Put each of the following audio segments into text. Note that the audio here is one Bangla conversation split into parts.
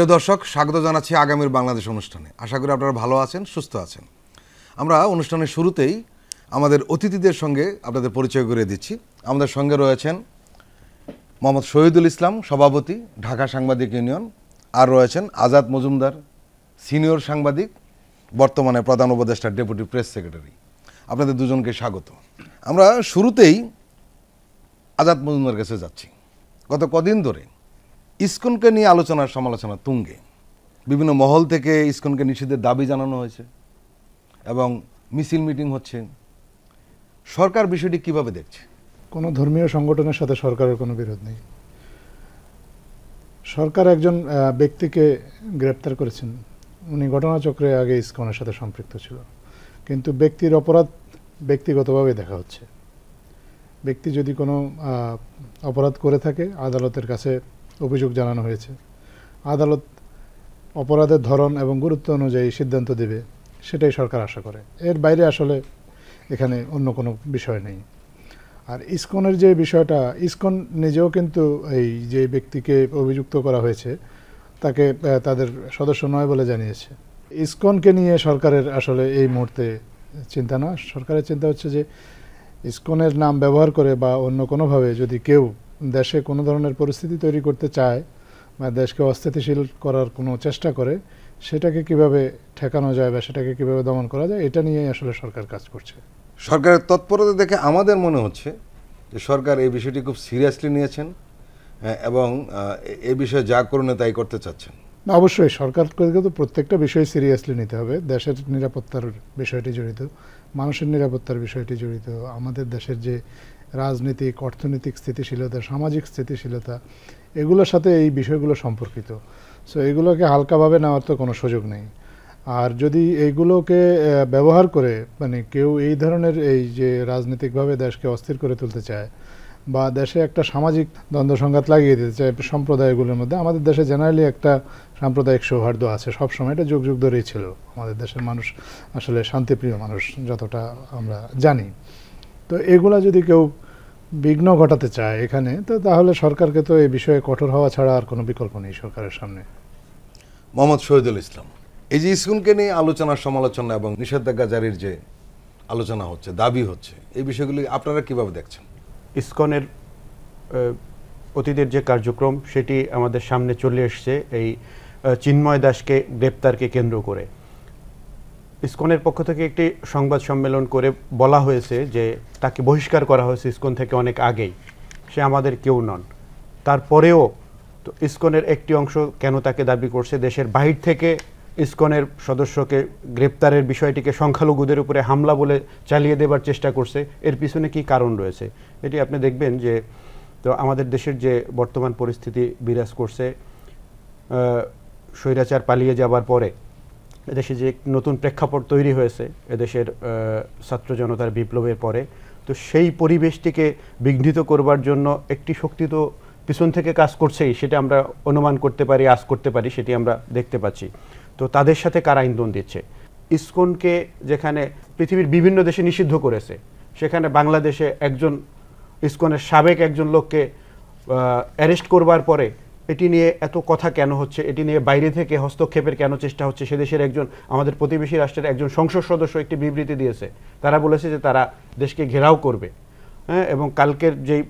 প্রিয় দর্শক স্বাগত জানাচ্ছি আগামীর বাংলাদেশ অনুষ্ঠানে আশা করি আপনারা ভালো আছেন সুস্থ আছেন আমরা অনুষ্ঠানের শুরুতেই আমাদের অতিথিদের সঙ্গে আপনাদের পরিচয় করে দিচ্ছি আমাদের সঙ্গে রয়েছেন মোহাম্মদ শহীদুল ইসলাম সভাপতি ঢাকা সাংবাদিক ইউনিয়ন আর রয়েছেন আজাদ মজুমদার সিনিয়র সাংবাদিক বর্তমানে প্রধান উপদেষ্টা ডেপুটি প্রেস সেক্রেটারি আপনাদের দুজনকে স্বাগত আমরা শুরুতেই আজাদ মজুমদার কাছে যাচ্ছি গত কদিন ধরে ইস্কনকে নিয়ে আলোচনার সমালোচনা তুঙ্গে বিভিন্ন মহল থেকে ইস্কনকে নিষিদ্ধের দাবি জানানো হয়েছে এবং মিছিল মিটিং হচ্ছে সরকার বিষয়টি কিভাবে দেখছে কোনো ধর্মীয় সংগঠনের সাথে সরকারের কোনো বিরোধ নেই সরকার একজন ব্যক্তিকে গ্রেপ্তার করেছেন উনি ঘটনাচক্রে আগে ইস্কনের সাথে সম্পৃক্ত ছিল কিন্তু ব্যক্তির অপরাধ ব্যক্তিগতভাবে দেখা হচ্ছে ব্যক্তি যদি কোনো অপরাধ করে থাকে আদালতের কাছে অভিযোগ জানানো হয়েছে আদালত অপরাধের ধরন এবং গুরুত্ব অনুযায়ী সিদ্ধান্ত দেবে সেটাই সরকার আশা করে এর বাইরে আসলে এখানে অন্য কোনো বিষয় নেই আর ইসকনের যে বিষয়টা ইসকন নিজেও কিন্তু এই যে ব্যক্তিকে অভিযুক্ত করা হয়েছে তাকে তাদের সদস্য নয় বলে জানিয়েছে ইসকনকে নিয়ে সরকারের আসলে এই মুহূর্তে চিন্তা না সরকারের চিন্তা হচ্ছে যে ইসকনের নাম ব্যবহার করে বা অন্য কোনোভাবে যদি কেউ দেশে কোনো ধরনের পরিস্থিতি তৈরি করতে চায় বা দেশকে অস্থিতিশীল করার কোনো চেষ্টা করে সেটাকে কিভাবে ঠেকানো যায় বা সেটাকে কিভাবে দমন করা যায় এটা নিয়েই আসলে সরকার কাজ করছে সরকারের তৎপরতা দেখে আমাদের মনে হচ্ছে যে সরকার এই বিষয়টি খুব সিরিয়াসলি নিয়েছেন হ্যাঁ, এবং এ বিষয়ে যা করণে তাই করতে চাচ্ছেন না অবশ্যই সরকারকে তো প্রত্যেকটা বিষয় সিরিয়াসলি নিতে হবে দেশের নিরাপত্তার বিষয়টি জড়িত মানুষের নিরাপত্তার বিষয়টি জড়িত আমাদের দেশের যে রাজনৈতিক অর্থনৈতিক স্থিতিশীলতা সামাজিক স্থিতিশীলতা এগুলোর সাথে এই বিষয়গুলো সম্পর্কিত সো এগুলোকে হালকাভাবে নেওয়ার তো কোনো সুযোগ নেই আর যদি এইগুলোকে ব্যবহার করে মানে কেউ এই ধরনের এই যে রাজনৈতিকভাবে দেশকে অস্থির করে তুলতে চায় বা দেশে একটা সামাজিক দ্বন্দ্ব সংঘাত লাগিয়ে দিতে চায় সম্প্রদায়গুলোর মধ্যে আমাদের দেশে জেনারেলি একটা সাম্প্রদায়িক সৌহার্দ্য আছে সবসময় এটা যুগ যুগ ধরেই ছিল আমাদের দেশের মানুষ আসলে শান্তিপ্রিয় মানুষ যতটা আমরা জানি তো এগুলা যদি কেউ বিঘ্ন ঘটাতে চায় এখানে তো তাহলে সরকারকে তো এই বিষয়ে কঠোর হওয়া ছাড়া আর কোনো বিকল্প নেই সরকারের সামনে মোহাম্মদ শহীদুল ইসলাম এই যে স্কুলকে নিয়ে আলোচনা সমালোচনা এবং নিষেধাজ্ঞা জারির যে আলোচনা হচ্ছে দাবি হচ্ছে এই বিষয়গুলি আপনারা কিভাবে দেখছেন ইসকনের অতীতের যে কার্যক্রম সেটি আমাদের সামনে চলে এসছে এই চিন্ময় দাসকে গ্রেপ্তারকে কেন্দ্র করে ইসকনের পক্ষ থেকে একটি সংবাদ সম্মেলন করে বলা হয়েছে যে তাকে বহিষ্কার করা হয়েছে ইসকন থেকে অনেক আগেই সে আমাদের কেউ নন তারপরেও তো ইসকনের একটি অংশ কেন তাকে দাবি করছে দেশের বাহির থেকে ইসকনের সদস্যকে গ্রেপ্তারের বিষয়টিকে সংখ্যালঘুদের উপরে হামলা বলে চালিয়ে দেবার চেষ্টা করছে এর পিছনে কি কারণ রয়েছে এটি আপনি দেখবেন যে তো আমাদের দেশের যে বর্তমান পরিস্থিতি বিরাজ করছে স্বৈরাচার পালিয়ে যাবার পরে এদেশে যে নতুন প্রেক্ষাপট তৈরি হয়েছে এদেশের ছাত্র জনতার বিপ্লবের পরে তো সেই পরিবেশটিকে বিঘ্নিত করবার জন্য একটি শক্তি তো পিছন থেকে কাজ করছেই সেটা আমরা অনুমান করতে পারি আজ করতে পারি সেটি আমরা দেখতে পাচ্ছি তো তাদের সাথে কারা ইন্ধন দিচ্ছে ইসকনকে যেখানে পৃথিবীর বিভিন্ন দেশে নিষিদ্ধ করেছে সেখানে বাংলাদেশে একজন ইসকনের সাবেক একজন লোককে অ্যারেস্ট করবার পরে এটি নিয়ে এত কথা কেন হচ্ছে এটি নিয়ে বাইরে থেকে হস্তক্ষেপের কেন চেষ্টা হচ্ছে সে দেশের একজন আমাদের প্রতিবেশী রাষ্ট্রের একজন সংসদ সদস্য একটি বিবৃতি দিয়েছে তারা বলেছে যে তারা দেশকে ঘেরাও করবে হ্যাঁ এবং কালকের যেই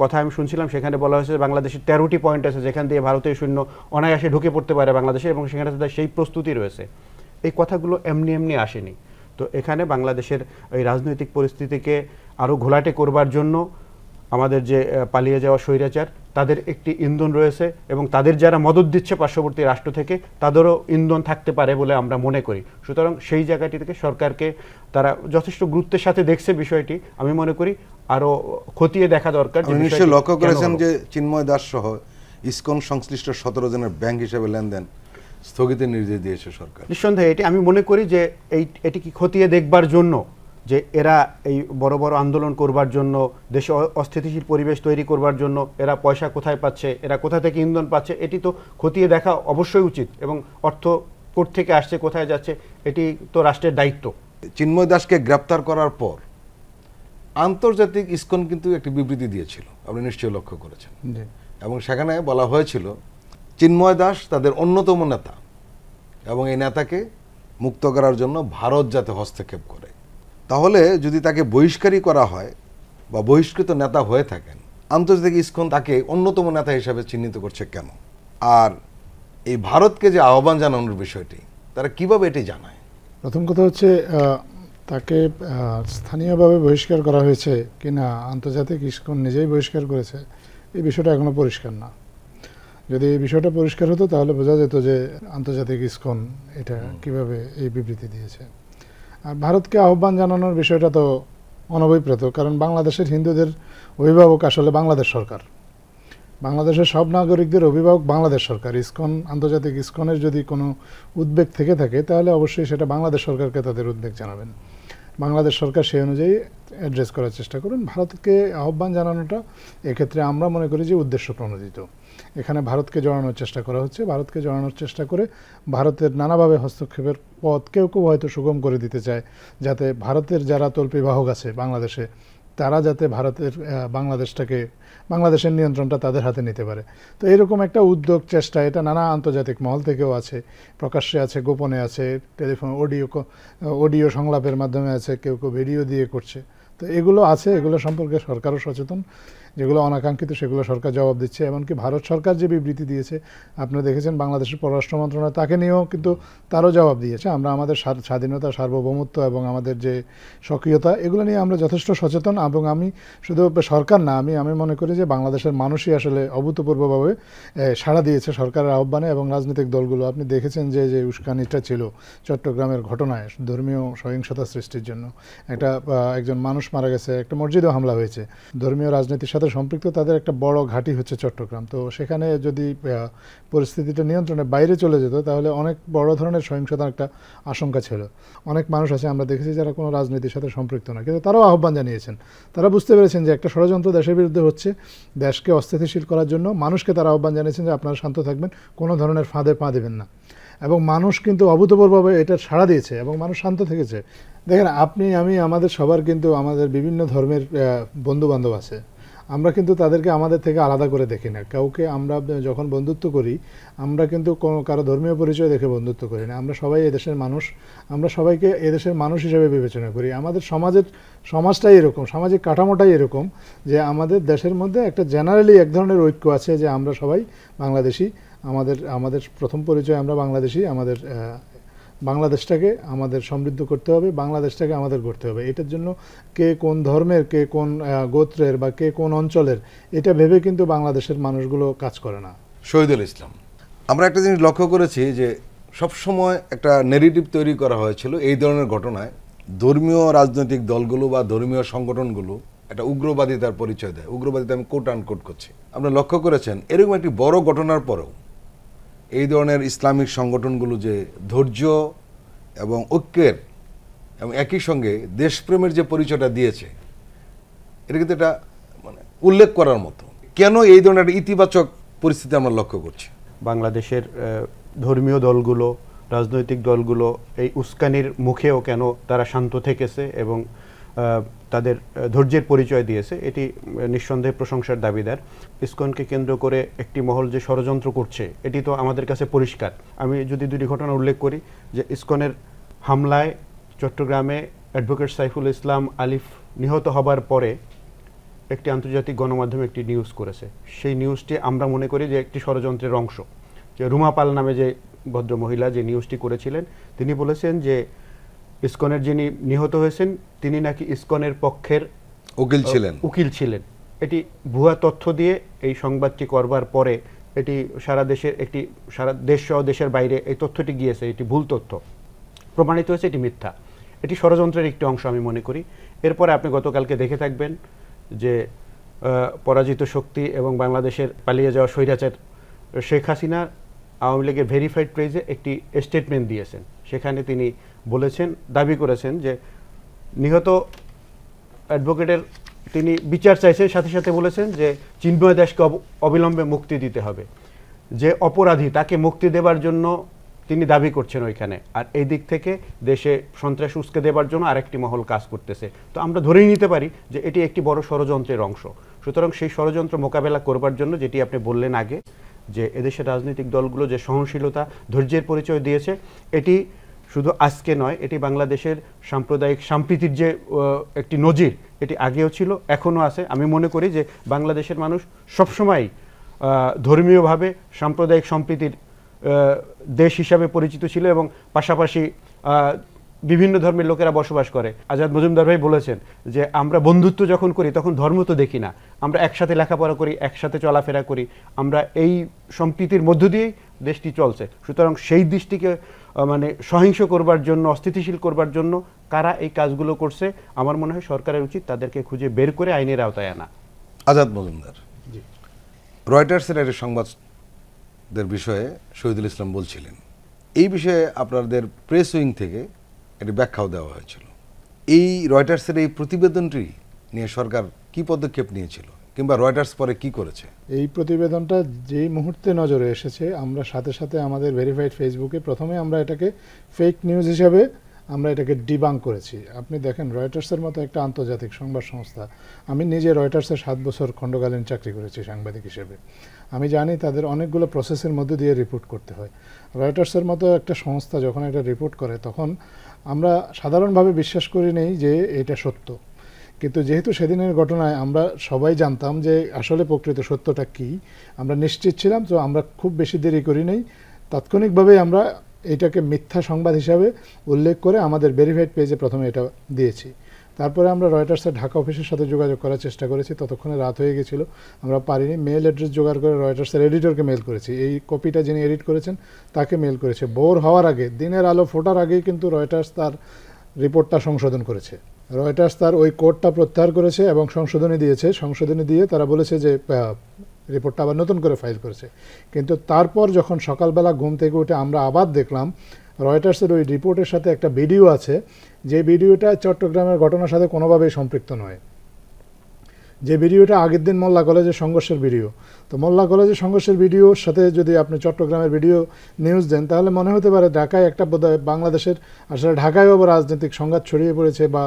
কথা আমি শুনছিলাম সেখানে বলা হয়েছে বাংলাদেশের তেরোটি পয়েন্ট আছে যেখান দিয়ে ভারতীয় সৈন্য অনায়াসে ঢুকে পড়তে পারে বাংলাদেশে এবং সেখানে তাদের সেই প্রস্তুতি রয়েছে এই কথাগুলো এমনি এমনি আসেনি তো এখানে বাংলাদেশের এই রাজনৈতিক পরিস্থিতিকে আরও ঘোলাটে করবার জন্য আমাদের যে পালিয়ে যাওয়া স্বৈরাচার তাদের একটি ইন্ধন রয়েছে এবং তাদের যারা মদত দিচ্ছে পার্শ্ববর্তী রাষ্ট্র থেকে তাদেরও ইন্ধন থাকতে পারে বলে আমরা মনে করি সুতরাং সেই জায়গাটি থেকে সরকারকে তারা যথেষ্ট গুরুত্বের সাথে দেখছে বিষয়টি আমি মনে করি আরও খতিয়ে দেখা দরকার নিশ্চয়ই লক্ষ্য করেছেন যে চিন্ময় দাস সহ ইসকন সংশ্লিষ্ট সতেরো জনের ব্যাংক হিসেবে লেনদেন স্থগিতের নির্দেশ দিয়েছে সরকার নিঃসন্দেহে এটি আমি মনে করি যে এই এটি কি খতিয়ে দেখবার জন্য যে এরা এই বড় বড় আন্দোলন করবার জন্য দেশে অস্থিতিশীল পরিবেশ তৈরি করবার জন্য এরা পয়সা কোথায় পাচ্ছে এরা কোথা থেকে ইন্ধন পাচ্ছে এটি তো খতিয়ে দেখা অবশ্যই উচিত এবং অর্থ কোর্ট থেকে আসছে কোথায় যাচ্ছে এটি তো রাষ্ট্রের দায়িত্ব চিন্ময় দাসকে গ্রেপ্তার করার পর আন্তর্জাতিক ইস্কন কিন্তু একটি বিবৃতি দিয়েছিল আপনি নিশ্চয়ই লক্ষ্য করেছেন এবং সেখানে বলা হয়েছিল চিন্ময় দাস তাদের অন্যতম নেতা এবং এই নেতাকে মুক্ত করার জন্য ভারত যাতে হস্তক্ষেপ করে তাহলে যদি তাকে বহিষ্কারই করা হয় বা বহিষ্কৃত নেতা হয়ে থাকেন আন্তর্জাতিক ইস্কন তাকে অন্যতম নেতা হিসাবে চিহ্নিত করছে কেন আর এই ভারতকে যে আহ্বান জানানোর বিষয়টি তারা কিভাবে এটি জানায় প্রথম কথা হচ্ছে তাকে স্থানীয়ভাবে বহিষ্কার করা হয়েছে কিনা আন্তর্জাতিক ইস্কন নিজেই বহিষ্কার করেছে এই বিষয়টা এখনও পরিষ্কার না যদি এই বিষয়টা পরিষ্কার হতো তাহলে বোঝা যেত যে আন্তর্জাতিক ইস্কন এটা কিভাবে এই বিবৃতি দিয়েছে আর ভারতকে আহ্বান জানানোর বিষয়টা তো অনবৈপ্রেত কারণ বাংলাদেশের হিন্দুদের অভিভাবক আসলে বাংলাদেশ সরকার বাংলাদেশের সব নাগরিকদের অভিভাবক বাংলাদেশ সরকার ইস্কন আন্তর্জাতিক ইস্কনের যদি কোনো উদ্বেগ থেকে থাকে তাহলে অবশ্যই সেটা বাংলাদেশ সরকারকে তাদের উদ্বেগ জানাবেন বাংলাদেশ সরকার সেই অনুযায়ী অ্যাড্রেস করার চেষ্টা করুন ভারতকে আহ্বান জানানোটা এক্ষেত্রে আমরা মনে করি যে উদ্দেশ্য প্রণোদিত এখানে ভারতকে জড়ানোর চেষ্টা করা হচ্ছে ভারতকে জড়ানোর চেষ্টা করে ভারতের নানাভাবে হস্তক্ষেপের পথ কেউ কেউ হয়তো সুগম করে দিতে চায় যাতে ভারতের যারা তল্পিবাহক আছে বাংলাদেশে তারা যাতে ভারতের বাংলাদেশটাকে বাংলাদেশের নিয়ন্ত্রণটা তাদের হাতে নিতে পারে তো এরকম একটা উদ্যোগ চেষ্টা এটা নানা আন্তর্জাতিক মহল থেকেও আছে প্রকাশ্যে আছে গোপনে আছে টেলিফোন অডিও অডিও সংলাপের মাধ্যমে আছে কেউ কেউ ভিডিও দিয়ে করছে তো এগুলো আছে এগুলো সম্পর্কে সরকারও সচেতন যেগুলো অনাকাঙ্ক্ষিত সেগুলো সরকার জবাব দিচ্ছে এমনকি ভারত সরকার যে বিবৃতি দিয়েছে আপনারা দেখেছেন বাংলাদেশের পররাষ্ট্র মন্ত্রণালয় তাকে নিয়েও কিন্তু তারও জবাব দিয়েছে আমরা আমাদের স্বাধীনতা সার্বভৌমত্ব এবং আমাদের যে সক্রিয়তা এগুলো নিয়ে আমরা যথেষ্ট সচেতন এবং আমি শুধু সরকার না আমি আমি মনে করি যে বাংলাদেশের মানুষই আসলে অভূতপূর্বভাবে সাড়া দিয়েছে সরকারের আহ্বানে এবং রাজনৈতিক দলগুলো আপনি দেখেছেন যে যে উস্কানিটা ছিল চট্টগ্রামের ঘটনায় ধর্মীয় সহিংসতা সৃষ্টির জন্য একটা একজন মানুষ মারা গেছে একটা মসজিদেও হামলা হয়েছে ধর্মীয় রাজনীতির সাথে সাথে সম্পৃক্ত তাদের একটা বড় ঘাঁটি হচ্ছে চট্টগ্রাম তো সেখানে যদি পরিস্থিতিটা নিয়ন্ত্রণে বাইরে চলে যেত তাহলে অনেক বড় ধরনের সহিংসতার একটা আশঙ্কা ছিল অনেক মানুষ আছে আমরা দেখেছি যারা কোনো রাজনীতির সাথে সম্পৃক্ত না কিন্তু তারাও আহ্বান জানিয়েছেন তারা বুঝতে পেরেছেন যে একটা ষড়যন্ত্র দেশের বিরুদ্ধে হচ্ছে দেশকে অস্থিতিশীল করার জন্য মানুষকে তারা আহ্বান জানিয়েছেন যে আপনারা শান্ত থাকবেন কোনো ধরনের ফাঁদে পা দেবেন না এবং মানুষ কিন্তু অভূতপূর্বভাবে এটা সাড়া দিয়েছে এবং মানুষ শান্ত থেকেছে দেখেন আপনি আমি আমাদের সবার কিন্তু আমাদের বিভিন্ন ধর্মের বন্ধু বান্ধব আছে আমরা কিন্তু তাদেরকে আমাদের থেকে আলাদা করে দেখি না কাউকে আমরা যখন বন্ধুত্ব করি আমরা কিন্তু কোনো কারো ধর্মীয় পরিচয় দেখে বন্ধুত্ব করি না আমরা সবাই এদেশের মানুষ আমরা সবাইকে এদেশের মানুষ হিসেবে বিবেচনা করি আমাদের সমাজের সমাজটাই এরকম সামাজিক কাঠামোটাই এরকম যে আমাদের দেশের মধ্যে একটা জেনারেলি এক ধরনের ঐক্য আছে যে আমরা সবাই বাংলাদেশি আমাদের আমাদের প্রথম পরিচয় আমরা বাংলাদেশি আমাদের বাংলাদেশটাকে আমাদের সমৃদ্ধ করতে হবে বাংলাদেশটাকে আমাদের করতে হবে এটার জন্য কে কোন ধর্মের কে কোন গোত্রের বা কে কোন অঞ্চলের এটা ভেবে কিন্তু বাংলাদেশের মানুষগুলো কাজ করে না শহীদুল ইসলাম আমরা একটা জিনিস লক্ষ্য করেছি যে সবসময় একটা নেগেটিভ তৈরি করা হয়েছিল এই ধরনের ঘটনায় ধর্মীয় রাজনৈতিক দলগুলো বা ধর্মীয় সংগঠনগুলো একটা উগ্রবাদিতার পরিচয় দেয় উগ্রবাদিতা আমি কোট আনকোট করছি আপনি লক্ষ্য করেছেন এরকম একটি বড় ঘটনার পরেও এই ধরনের ইসলামিক সংগঠনগুলো যে ধৈর্য এবং ঐক্যের এবং একই সঙ্গে দেশপ্রেমের যে পরিচয়টা দিয়েছে এটা কিন্তু এটা মানে উল্লেখ করার মতো কেন এই ধরনের একটা ইতিবাচক পরিস্থিতি আমরা লক্ষ্য করছি বাংলাদেশের ধর্মীয় দলগুলো রাজনৈতিক দলগুলো এই উস্কানির মুখেও কেন তারা শান্ত থেকেছে এবং তাদের ধৈর্যের পরিচয় দিয়েছে এটি নিঃসন্দেহে প্রশংসার দাবিদার ইস্কনকে কেন্দ্র করে একটি মহল যে ষড়যন্ত্র করছে এটি তো আমাদের কাছে পরিষ্কার আমি যদি দুটি ঘটনা উল্লেখ করি যে ইস্কনের হামলায় চট্টগ্রামে অ্যাডভোকেট সাইফুল ইসলাম আলিফ নিহত হবার পরে একটি আন্তর্জাতিক গণমাধ্যম একটি নিউজ করেছে সেই নিউজটি আমরা মনে করি যে একটি ষড়যন্ত্রের অংশ যে রুমা পাল নামে যে ভদ্রমহিলা যে নিউজটি করেছিলেন তিনি বলেছেন যে ইস্কনের যিনি নিহত হয়েছেন তিনি নাকি ইস্কনের পক্ষের উকিল ছিলেন উকিল ছিলেন এটি ভুয়া তথ্য দিয়ে এই সংবাদটি করবার পরে এটি সারা দেশের একটি সারা দেশ সহ দেশের বাইরে এই তথ্যটি গিয়েছে এটি ভুল তথ্য প্রমাণিত হয়েছে এটি মিথ্যা এটি ষড়যন্ত্রের একটি অংশ আমি মনে করি এরপরে আপনি গতকালকে দেখে থাকবেন যে পরাজিত শক্তি এবং বাংলাদেশের পালিয়ে যাওয়া স্বৈরাচার শেখ হাসিনা আওয়ামী লীগের ভেরিফাইড প্রেজে একটি স্টেটমেন্ট দিয়েছেন সেখানে তিনি বলেছেন দাবি করেছেন যে নিহত অ্যাডভোকেটের তিনি বিচার চাইছেন সাথে সাথে বলেছেন যে চিন্ময় দাসকে অবিলম্বে মুক্তি দিতে হবে যে অপরাধী তাকে মুক্তি দেবার জন্য তিনি দাবি করছেন ওইখানে আর এই দিক থেকে দেশে সন্ত্রাস উস্কে দেবার জন্য আরেকটি মহল কাজ করতেছে তো আমরা ধরেই নিতে পারি যে এটি একটি বড় ষড়যন্ত্রের অংশ সুতরাং সেই ষড়যন্ত্র মোকাবেলা করবার জন্য যেটি আপনি বললেন আগে যে এদেশের রাজনৈতিক দলগুলো যে সহনশীলতা ধৈর্যের পরিচয় দিয়েছে এটি শুধু আজকে নয় এটি বাংলাদেশের সাম্প্রদায়িক সম্প্রীতির যে একটি নজির এটি আগেও ছিল এখনও আছে আমি মনে করি যে বাংলাদেশের মানুষ সবসময় ধর্মীয়ভাবে সাম্প্রদায়িক সম্প্রীতির দেশ হিসাবে পরিচিত ছিল এবং পাশাপাশি বিভিন্ন ধর্মের লোকেরা বসবাস করে আজাদ মজুমদার ভাই বলেছেন যে আমরা বন্ধুত্ব যখন করি তখন ধর্ম তো দেখি না আমরা একসাথে লেখাপড়া করি একসাথে চলাফেরা করি আমরা এই সম্প্রীতির মধ্য দিয়েই দেশটি চলছে সুতরাং সেই দৃষ্টিকে মানে সহিংস করবার জন্য অস্থিতিশীল করবার জন্য কারা এই কাজগুলো করছে আমার মনে হয় সরকারের উচিত তাদেরকে খুঁজে বের করে আইনের আওতায় আনা আজাদ মজুমদার রয়টার্সের একটা সংবাদদের বিষয়ে শহীদুল ইসলাম বলছিলেন এই বিষয়ে আপনাদের প্রেস উইং থেকে এটি ব্যাখ্যাও দেওয়া হয়েছিল এই রয়টার্সের এই প্রতিবেদনটি নিয়ে সরকার কি পদক্ষেপ নিয়েছিল কিংবা রয়টার্স পরে কি করেছে এই প্রতিবেদনটা যেই মুহূর্তে নজরে এসেছে আমরা সাথে সাথে আমাদের ভেরিফাইড ফেসবুকে প্রথমে আমরা এটাকে ফেক নিউজ হিসাবে আমরা এটাকে ডিবাং করেছি আপনি দেখেন রয়টার্সের মতো একটা আন্তর্জাতিক সংবাদ সংস্থা আমি নিজে রয়টার্সের সাত বছর খণ্ডকালীন চাকরি করেছি সাংবাদিক হিসেবে আমি জানি তাদের অনেকগুলো প্রসেসের মধ্যে দিয়ে রিপোর্ট করতে হয় রয়টার্সের মতো একটা সংস্থা যখন এটা রিপোর্ট করে তখন আমরা সাধারণভাবে বিশ্বাস করি নেই যে এটা সত্য কিন্তু যেহেতু সেদিনের ঘটনায় আমরা সবাই জানতাম যে আসলে প্রকৃত সত্যটা কি আমরা নিশ্চিত ছিলাম তো আমরা খুব বেশি দেরি করি নেই তাৎক্ষণিকভাবেই আমরা এটাকে মিথ্যা সংবাদ হিসাবে উল্লেখ করে আমাদের ভেরিফাইড পেজে প্রথমে এটা দিয়েছি তারপরে আমরা রয়টার্সের ঢাকা অফিসের সাথে যোগাযোগ করার চেষ্টা করেছি ততক্ষণে রাত হয়ে গেছিল আমরা পারিনি মেল অ্যাড্রেস জোগাড় করে রয়টার্সের এডিটরকে মেল করেছি এই কপিটা যিনি এডিট করেছেন তাকে মেল করেছে বোর হওয়ার আগে দিনের আলো ফোটার আগেই কিন্তু রয়টার্স তার রিপোর্টটা সংশোধন করেছে রয়টার্স তার ওই কোডটা প্রত্যাহার করেছে এবং সংশোধনী দিয়েছে সংশোধনী দিয়ে তারা বলেছে যে রিপোর্টটা আবার নতুন করে ফাইল করেছে কিন্তু তারপর যখন সকালবেলা ঘুম থেকে উঠে আমরা আবার দেখলাম রয়টার্সের ওই রিপোর্টের সাথে একটা ভিডিও আছে যে ভিডিওটা চট্টগ্রামের ঘটনার সাথে কোনোভাবেই সম্পৃক্ত নয় যে ভিডিওটা আগের দিন মোল্লা কলেজের সংঘর্ষের ভিডিও তো মোল্লা কলেজের সংঘর্ষের ভিডিওর সাথে যদি আপনি চট্টগ্রামের ভিডিও নিউজ দেন তাহলে মনে হতে পারে ঢাকায় একটা বোধহয় বাংলাদেশের আসলে ঢাকায় আবার রাজনৈতিক সংঘাত ছড়িয়ে পড়েছে বা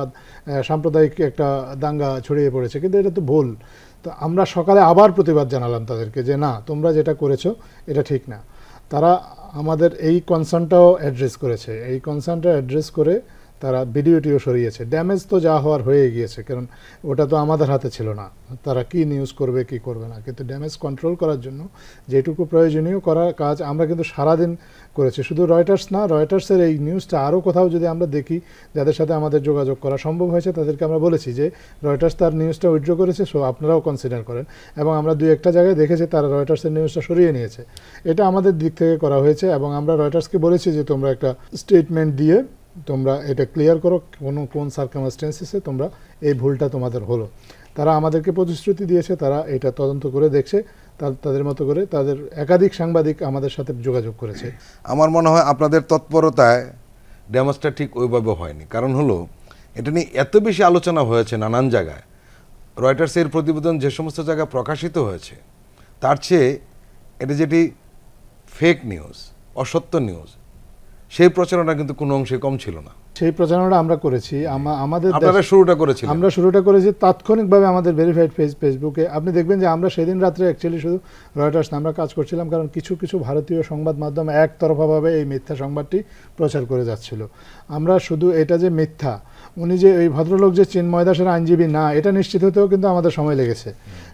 সাম্প্রদায়িক একটা দাঙ্গা ছড়িয়ে পড়েছে কিন্তু এটা তো ভুল তো আমরা সকালে আবার প্রতিবাদ জানালাম তাদেরকে যে না তোমরা যেটা করেছো এটা ঠিক না তারা আমাদের এই কনসার্নটাও অ্যাড্রেস করেছে এই কনসার্নটা অ্যাড্রেস করে তারা ভিডিওটিও সরিয়েছে ড্যামেজ তো যা হওয়ার হয়ে গিয়েছে কারণ ওটা তো আমাদের হাতে ছিল না তারা কি নিউজ করবে কি করবে না কিন্তু ড্যামেজ কন্ট্রোল করার জন্য যেটুকু প্রয়োজনীয় করার কাজ আমরা কিন্তু সারাদিন করেছি শুধু রয়টার্স না রয়টার্সের এই নিউজটা আরও কোথাও যদি আমরা দেখি যাদের সাথে আমাদের যোগাযোগ করা সম্ভব হয়েছে তাদেরকে আমরা বলেছি যে রয়টার্স তার নিউজটা উইড্রো করেছে সো আপনারাও কনসিডার করেন এবং আমরা দু একটা জায়গায় দেখেছি তারা রয়টার্সের নিউজটা সরিয়ে নিয়েছে এটা আমাদের দিক থেকে করা হয়েছে এবং আমরা রয়টার্সকে বলেছি যে তোমরা একটা স্টেটমেন্ট দিয়ে তোমরা এটা ক্লিয়ার করো কোন কোন সার্কামস্টেন্সেসে তোমরা এই ভুলটা তোমাদের হলো তারা আমাদেরকে প্রতিশ্রুতি দিয়েছে তারা এটা তদন্ত করে দেখছে তাদের মতো করে তাদের একাধিক সাংবাদিক আমাদের সাথে যোগাযোগ করেছে আমার মনে হয় আপনাদের তৎপরতায় ড্যামেজটা ঠিক ওইভাবে হয়নি কারণ হলো এটা নিয়ে এত বেশি আলোচনা হয়েছে নানান জায়গায় রয়টার্সের প্রতিবেদন যে সমস্ত জায়গায় প্রকাশিত হয়েছে তার চেয়ে এটা যেটি ফেক নিউজ অসত্য নিউজ সেই প্রচারণা কিন্তু কোনো অংশে কম ছিল না সেই প্রচারণাটা আমরা করেছি আমাদের আপনারা শুরুটা করেছি আমরা শুরুটা করেছি তাৎক্ষণিকভাবে আমাদের ভেরিফাইড পেজ ফেসবুকে আপনি দেখবেন যে আমরা সেদিন রাত্রে অ্যাকচুয়ালি শুধু রয়টার্স আমরা কাজ করছিলাম কারণ কিছু কিছু ভারতীয় সংবাদ মাধ্যম একতরফাভাবে এই মিথ্যা সংবাদটি প্রচার করে যাচ্ছিল আমরা শুধু এটা যে মিথ্যা উনি যে ওই ভদ্রলোক যে চিন্ময় দাসের আইনজীবী না এটা নিশ্চিত হতেও কিন্তু আমাদের সময় লেগেছে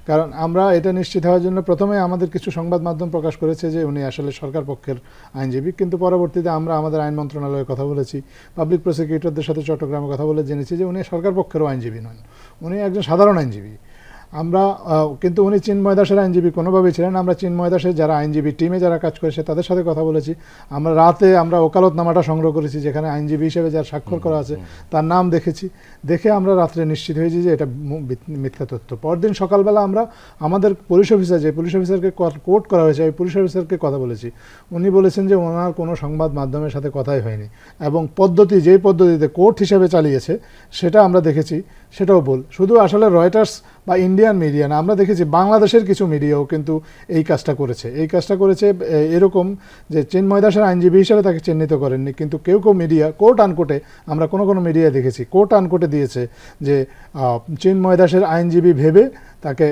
কারণ আমরা এটা নিশ্চিত হওয়ার জন্য প্রথমে আমাদের কিছু সংবাদ মাধ্যম প্রকাশ করেছে যে উনি আসলে সরকার পক্ষের আইনজীবী কিন্তু পরবর্তীতে আমরা আমাদের আইন মন্ত্রণালয়ে কথা বলেছি পাবলিক প্রসিকিউটরদের সাথে চট্টগ্রামে কথা বলে জেনেছি যে উনি সরকার পক্ষেরও আইনজীবী নন উনি একজন সাধারণ আইনজীবী আমরা কিন্তু উনি চিন্ময় দাসের আইনজীবী কোনোভাবেই ছিলেন আমরা চিন্ময় দাসের যারা আইনজীবী টিমে যারা কাজ করেছে তাদের সাথে কথা বলেছি আমরা রাতে আমরা ওকালতনামাটা সংগ্রহ করেছি যেখানে আইনজীবী হিসেবে যার স্বাক্ষর করা আছে তার নাম দেখেছি দেখে আমরা রাত্রে নিশ্চিত হয়েছি যে এটা মিথ্যা তথ্য পরদিন সকালবেলা আমরা আমাদের পুলিশ অফিসার যে পুলিশ অফিসারকে কোর্ট করা হয়েছে ওই পুলিশ অফিসারকে কথা বলেছি উনি বলেছেন যে ওনার কোনো সংবাদ মাধ্যমের সাথে কথাই হয়নি এবং পদ্ধতি যেই পদ্ধতিতে কোর্ট হিসেবে চালিয়েছে সেটা আমরা দেখেছি সেটাও ভুল শুধু আসলে রয়টার্স বা ইন্ডিয়ান মিডিয়া না আমরা দেখেছি বাংলাদেশের কিছু মিডিয়াও কিন্তু এই কাজটা করেছে এই কাজটা করেছে এরকম যে চিন্ময় দাসের আইনজীবী হিসাবে তাকে চিহ্নিত করেননি কিন্তু কেউ কেউ মিডিয়া কোর্ট আনকোটে আমরা কোনো কোনো মিডিয়া দেখেছি কোর্ট আনকোটে দিয়েছে যে চিন্ময় দাসের আইনজীবী ভেবে তাকে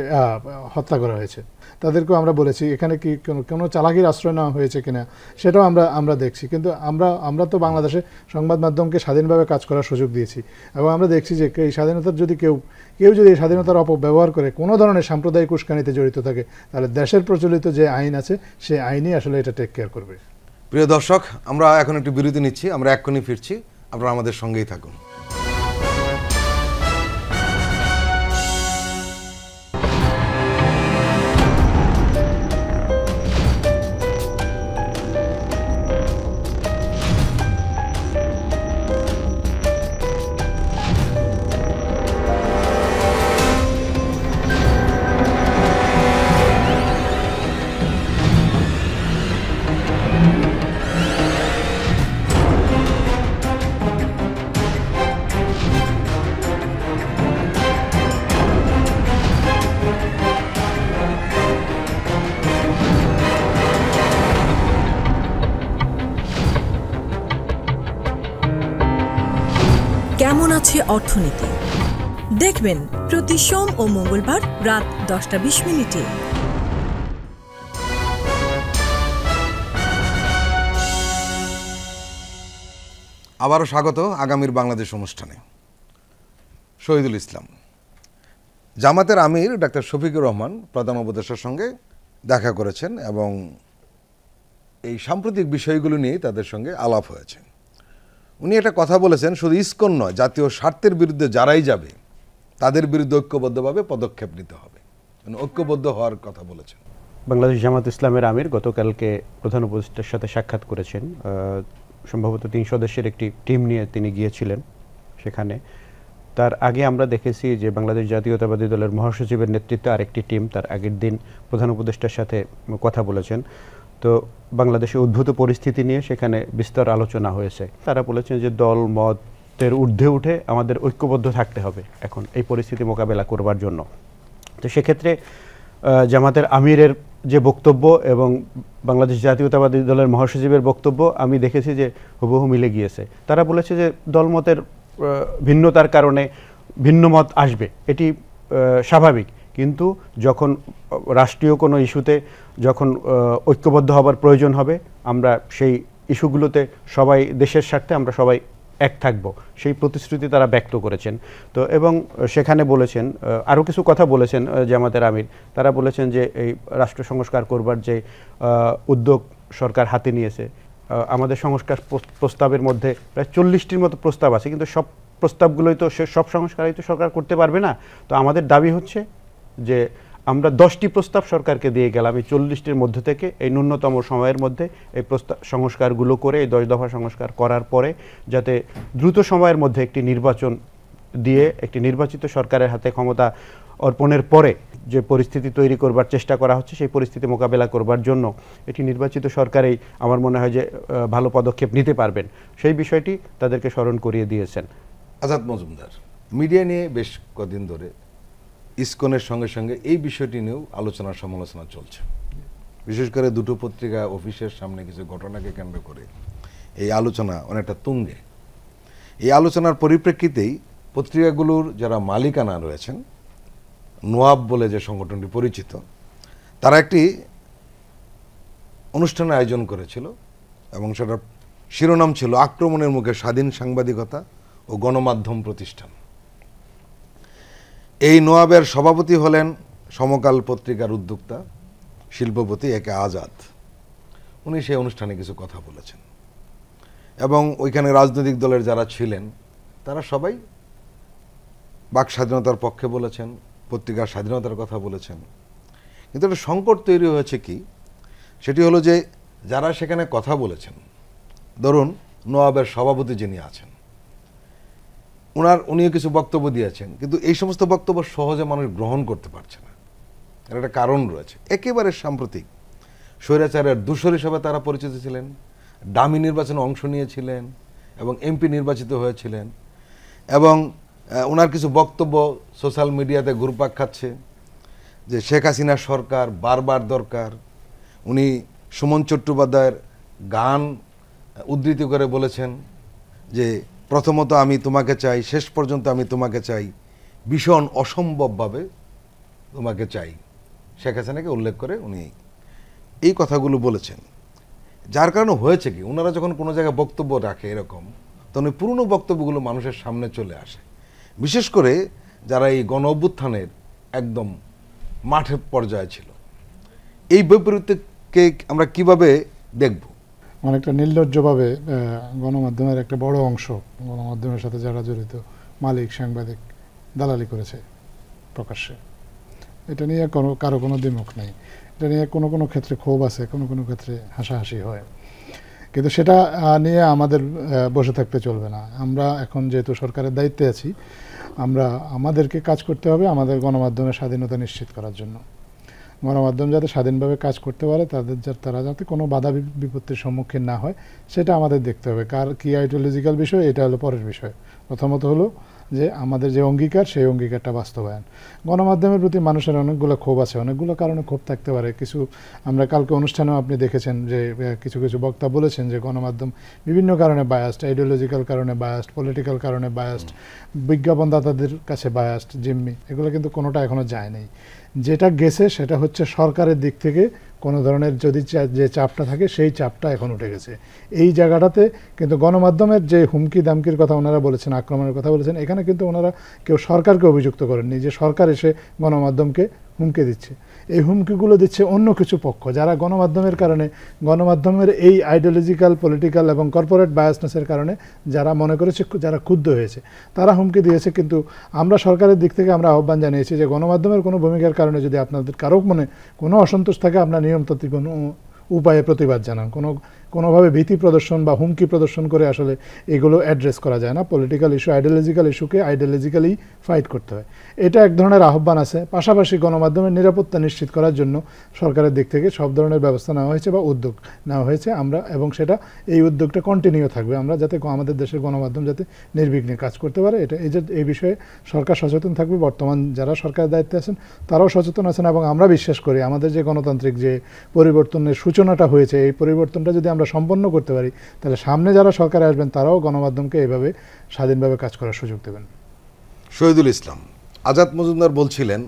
হত্যা করা হয়েছে তাদেরকেও আমরা বলেছি এখানে কি কোনো চালাকির আশ্রয় নেওয়া হয়েছে কিনা সেটাও আমরা আমরা দেখছি কিন্তু আমরা আমরা তো বাংলাদেশে সংবাদ মাধ্যমকে স্বাধীনভাবে কাজ করার সুযোগ দিয়েছি এবং আমরা দেখছি যে এই স্বাধীনতার যদি কেউ কেউ যদি স্বাধীনতার অপব্যবহার করে কোনো ধরনের সাম্প্রদায়িক উস্কানিতে জড়িত থাকে তাহলে দেশের প্রচলিত যে আইন আছে সেই আইনই আসলে এটা টেক কেয়ার করবে প্রিয় দর্শক আমরা এখন একটু বিরতি নিচ্ছি আমরা এক্ষুনি ফিরছি আপনারা আমাদের সঙ্গেই থাকুন হচ্ছে অর্থনীতি দেখবেন প্রতি সোম ও মঙ্গলবার রাত দশটা বিশ মিনিটে আবারও স্বাগত আগামীর বাংলাদেশ অনুষ্ঠানে শহীদুল ইসলাম জামাতের আমির ডাক্তার শফিকুর রহমান প্রধান উপদেষ্টার সঙ্গে দেখা করেছেন এবং এই সাম্প্রতিক বিষয়গুলো নিয়ে তাদের সঙ্গে আলাপ হয়েছে উনি একটা কথা বলেছেন শুধু ইস্কন নয় জাতীয় স্বার্থের বিরুদ্ধে যারাই যাবে তাদের বিরুদ্ধে ঐক্যবদ্ধভাবে পদক্ষেপ নিতে হবে ঐক্যবদ্ধ হওয়ার কথা বলেছেন বাংলাদেশ জামাত ইসলামের আমির গতকালকে প্রধান উপদেষ্টার সাথে সাক্ষাৎ করেছেন সম্ভবত তিন সদস্যের একটি টিম নিয়ে তিনি গিয়েছিলেন সেখানে তার আগে আমরা দেখেছি যে বাংলাদেশ জাতীয়তাবাদী দলের মহাসচিবের নেতৃত্বে আরেকটি টিম তার আগের দিন প্রধান উপদেষ্টার সাথে কথা বলেছেন তো বাংলাদেশে উদ্ভূত পরিস্থিতি নিয়ে সেখানে বিস্তর আলোচনা হয়েছে তারা বলেছেন যে দল মতের ঊর্ধ্বে উঠে আমাদের ঐক্যবদ্ধ থাকতে হবে এখন এই পরিস্থিতি মোকাবেলা করবার জন্য তো সেক্ষেত্রে জামাতের আমিরের যে বক্তব্য এবং বাংলাদেশ জাতীয়তাবাদী দলের মহাসচিবের বক্তব্য আমি দেখেছি যে হুবহু মিলে গিয়েছে তারা বলেছে যে দলমতের ভিন্নতার কারণে ভিন্ন মত আসবে এটি স্বাভাবিক কিন্তু যখন রাষ্ট্রীয় কোনো ইস্যুতে যখন ঐক্যবদ্ধ হবার প্রয়োজন হবে আমরা সেই ইস্যুগুলোতে সবাই দেশের স্বার্থে আমরা সবাই এক থাকব সেই প্রতিশ্রুতি তারা ব্যক্ত করেছেন তো এবং সেখানে বলেছেন আরও কিছু কথা বলেছেন জামাতের আমির তারা বলেছেন যে এই রাষ্ট্র সংস্কার করবার যে উদ্যোগ সরকার হাতে নিয়েছে আমাদের সংস্কার প্রস্তাবের মধ্যে প্রায় চল্লিশটির মতো প্রস্তাব আছে কিন্তু সব প্রস্তাবগুলোই তো সব সংস্কারই তো সরকার করতে পারবে না তো আমাদের দাবি হচ্ছে যে আমরা দশটি প্রস্তাব সরকারকে দিয়ে গেলাম এই চল্লিশটির মধ্যে থেকে এই ন্যূনতম সময়ের মধ্যে এই প্রস্তাব সংস্কারগুলো করে এই দশ দফা সংস্কার করার পরে যাতে দ্রুত সময়ের মধ্যে একটি নির্বাচন দিয়ে একটি নির্বাচিত সরকারের হাতে ক্ষমতা অর্পণের পরে যে পরিস্থিতি তৈরি করবার চেষ্টা করা হচ্ছে সেই পরিস্থিতি মোকাবেলা করবার জন্য এটি নির্বাচিত সরকারেই আমার মনে হয় যে ভালো পদক্ষেপ নিতে পারবেন সেই বিষয়টি তাদেরকে স্মরণ করিয়ে দিয়েছেন আজাদ মজুমদার মিডিয়া নিয়ে বেশ কদিন ধরে ইসকনের সঙ্গে সঙ্গে এই বিষয়টি নিয়েও আলোচনা সমালোচনা চলছে বিশেষ করে দুটো পত্রিকা অফিসের সামনে কিছু ঘটনাকে কেন্দ্র করে এই আলোচনা অনেকটা তুঙ্গে এই আলোচনার পরিপ্রেক্ষিতেই পত্রিকাগুলোর যারা মালিকানা রয়েছেন নোয়াব বলে যে সংগঠনটি পরিচিত তারা একটি অনুষ্ঠানের আয়োজন করেছিল এবং সেটার শিরোনাম ছিল আক্রমণের মুখে স্বাধীন সাংবাদিকতা ও গণমাধ্যম প্রতিষ্ঠান এই নোয়াবের সভাপতি হলেন সমকাল পত্রিকার উদ্যোক্তা শিল্পপতি একে আজাদ উনি সেই অনুষ্ঠানে কিছু কথা বলেছেন এবং ওইখানে রাজনৈতিক দলের যারা ছিলেন তারা সবাই বাক স্বাধীনতার পক্ষে বলেছেন পত্রিকার স্বাধীনতার কথা বলেছেন কিন্তু একটা সংকট তৈরি হয়েছে কি সেটি হলো যে যারা সেখানে কথা বলেছেন ধরুন নোয়াবের সভাপতি যিনি আছেন ওনার উনিও কিছু বক্তব্য দিয়েছেন কিন্তু এই সমস্ত বক্তব্য সহজে মানুষ গ্রহণ করতে পারছে না এর একটা কারণ রয়েছে একেবারে সাম্প্রতিক স্বৈরাচারের দূষর হিসাবে তারা পরিচিত ছিলেন ডামি নির্বাচনে অংশ নিয়েছিলেন এবং এমপি নির্বাচিত হয়েছিলেন এবং ওনার কিছু বক্তব্য সোশ্যাল মিডিয়াতে ঘুরপাক খাচ্ছে যে শেখ হাসিনা সরকার বারবার দরকার উনি সুমন চট্টোপাধ্যায়ের গান উদ্ধৃতি করে বলেছেন যে প্রথমত আমি তোমাকে চাই শেষ পর্যন্ত আমি তোমাকে চাই ভীষণ অসম্ভবভাবে তোমাকে চাই শেখ হাসিনাকে উল্লেখ করে উনি এই কথাগুলো বলেছেন যার কারণে হয়েছে কি ওনারা যখন কোনো জায়গায় বক্তব্য রাখে এরকম তখন ওই পুরনো বক্তব্যগুলো মানুষের সামনে চলে আসে বিশেষ করে যারা এই গণ অভ্যুত্থানের একদম মাঠের পর্যায়ে ছিল এই বৈপরীত্যকে আমরা কিভাবে দেখব অনেকটা নির্লজ্জভাবে গণমাধ্যমের একটা বড় অংশ গণমাধ্যমের সাথে যারা জড়িত মালিক সাংবাদিক দালালি করেছে প্রকাশ্যে এটা নিয়ে কোনো কারো কোনো দ্বিমুখ নেই এটা নিয়ে কোনো কোনো ক্ষেত্রে ক্ষোভ আছে কোনো কোনো ক্ষেত্রে হাসাহাসি হয় কিন্তু সেটা নিয়ে আমাদের বসে থাকতে চলবে না আমরা এখন যেহেতু সরকারের দায়িত্বে আছি আমরা আমাদেরকে কাজ করতে হবে আমাদের গণমাধ্যমের স্বাধীনতা নিশ্চিত করার জন্য গণমাধ্যম যাতে স্বাধীনভাবে কাজ করতে পারে তাদের তারা যাতে কোনো বাধা বিপত্তির সম্মুখীন না হয় সেটা আমাদের দেখতে হবে কার কি আইডিওলজিক্যাল বিষয় এটা হলো পরের বিষয় প্রথমত হলো যে আমাদের যে অঙ্গীকার সেই অঙ্গীকারটা বাস্তবায়ন গণমাধ্যমের প্রতি মানুষের অনেকগুলো ক্ষোভ আছে অনেকগুলো কারণে ক্ষোভ থাকতে পারে কিছু আমরা কালকে অনুষ্ঠানেও আপনি দেখেছেন যে কিছু কিছু বক্তা বলেছেন যে গণমাধ্যম বিভিন্ন কারণে বায়াস্ট আইডিওলজিক্যাল কারণে বায়াস্ট পলিটিক্যাল কারণে বায়াস্ট বিজ্ঞাপনদাতাদের কাছে বায়াস্ট জিম্মি এগুলো কিন্তু কোনোটা এখনও যায় যেটা গেছে সেটা হচ্ছে সরকারের দিক থেকে কোনো ধরনের যদি যে চাপটা থাকে সেই চাপটা এখন উঠে গেছে এই জায়গাটাতে কিন্তু গণমাধ্যমের যে হুমকি দামকির কথা ওনারা বলেছেন আক্রমণের কথা বলেছেন এখানে কিন্তু ওনারা কেউ সরকারকে অভিযুক্ত করেননি যে সরকার এসে গণমাধ্যমকে হুমকি দিচ্ছে এই হুমকিগুলো দিচ্ছে অন্য কিছু পক্ষ যারা গণমাধ্যমের কারণে গণমাধ্যমের এই আইডিওলজিক্যাল পলিটিক্যাল এবং কর্পোরেট বায়াসনেসের কারণে যারা মনে করেছে যারা ক্ষুব্ধ হয়েছে তারা হুমকি দিয়েছে কিন্তু আমরা সরকারের দিক থেকে আমরা আহ্বান জানিয়েছি যে গণমাধ্যমের কোনো ভূমিকার কারণে যদি আপনাদের কারো মনে কোনো অসন্তোষ থাকে আপনার নিয়মতান্ত্রিক কোনো উপায়ে প্রতিবাদ জানান কোনো কোনোভাবে ভীতি প্রদর্শন বা হুমকি প্রদর্শন করে আসলে এগুলো অ্যাড্রেস করা যায় না পলিটিক্যাল ইস্যু আইডিয়োলজিক্যাল ইস্যুকে আইডিয়োলজিক্যালি ফাইট করতে হয় এটা এক ধরনের আহ্বান আছে পাশাপাশি গণমাধ্যমের নিরাপত্তা নিশ্চিত করার জন্য সরকারের দিক থেকে সব ধরনের ব্যবস্থা নেওয়া হয়েছে বা উদ্যোগ নেওয়া হয়েছে আমরা এবং সেটা এই উদ্যোগটা কন্টিনিউ থাকবে আমরা যাতে আমাদের দেশের গণমাধ্যম যাতে নির্বিঘ্নে কাজ করতে পারে এটা এই যে এই বিষয়ে সরকার সচেতন থাকবে বর্তমান যারা সরকারের দায়িত্বে আছেন তারাও সচেতন আছেন এবং আমরা বিশ্বাস করি আমাদের যে গণতান্ত্রিক যে পরিবর্তনের সূচনাটা হয়েছে এই পরিবর্তনটা যদি আমরা আমরা সম্পন্ন করতে পারি তাহলে সামনে যারা সরকারে আসবেন তারাও গণমাধ্যমকে এভাবে স্বাধীনভাবে কাজ করার সুযোগ দেবেন শহীদুল ইসলাম আজাদ মজুমদার বলছিলেন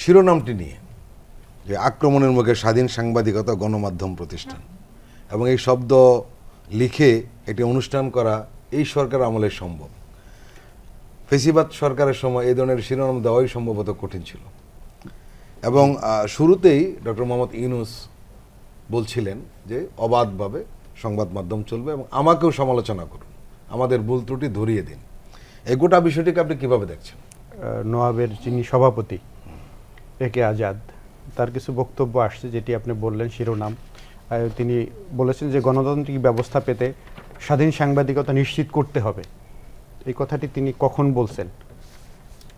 শিরোনামটি নিয়ে যে আক্রমণের মুখে স্বাধীন সাংবাদিকতা গণমাধ্যম প্রতিষ্ঠান এবং এই শব্দ লিখে এটি অনুষ্ঠান করা এই সরকার আমলে সম্ভব ফেসিবাদ সরকারের সময় এই ধরনের শিরোনাম দেওয়াই সম্ভবত কঠিন ছিল এবং শুরুতেই ডক্টর মোহাম্মদ ইউনুস বলছিলেন যে অবাধভাবে সংবাদ মাধ্যম চলবে এবং আমাকেও সমালোচনা করুন আমাদের ভুল ত্রুটি ধরিয়ে দিন এই গোটা বিষয়টিকে আপনি কিভাবে দেখছেন নোয়াবের যিনি সভাপতি একে আজাদ তার কিছু বক্তব্য আসছে যেটি আপনি বললেন শিরোনাম তিনি বলেছেন যে গণতান্ত্রিক ব্যবস্থা পেতে স্বাধীন সাংবাদিকতা নিশ্চিত করতে হবে এই কথাটি তিনি কখন বলছেন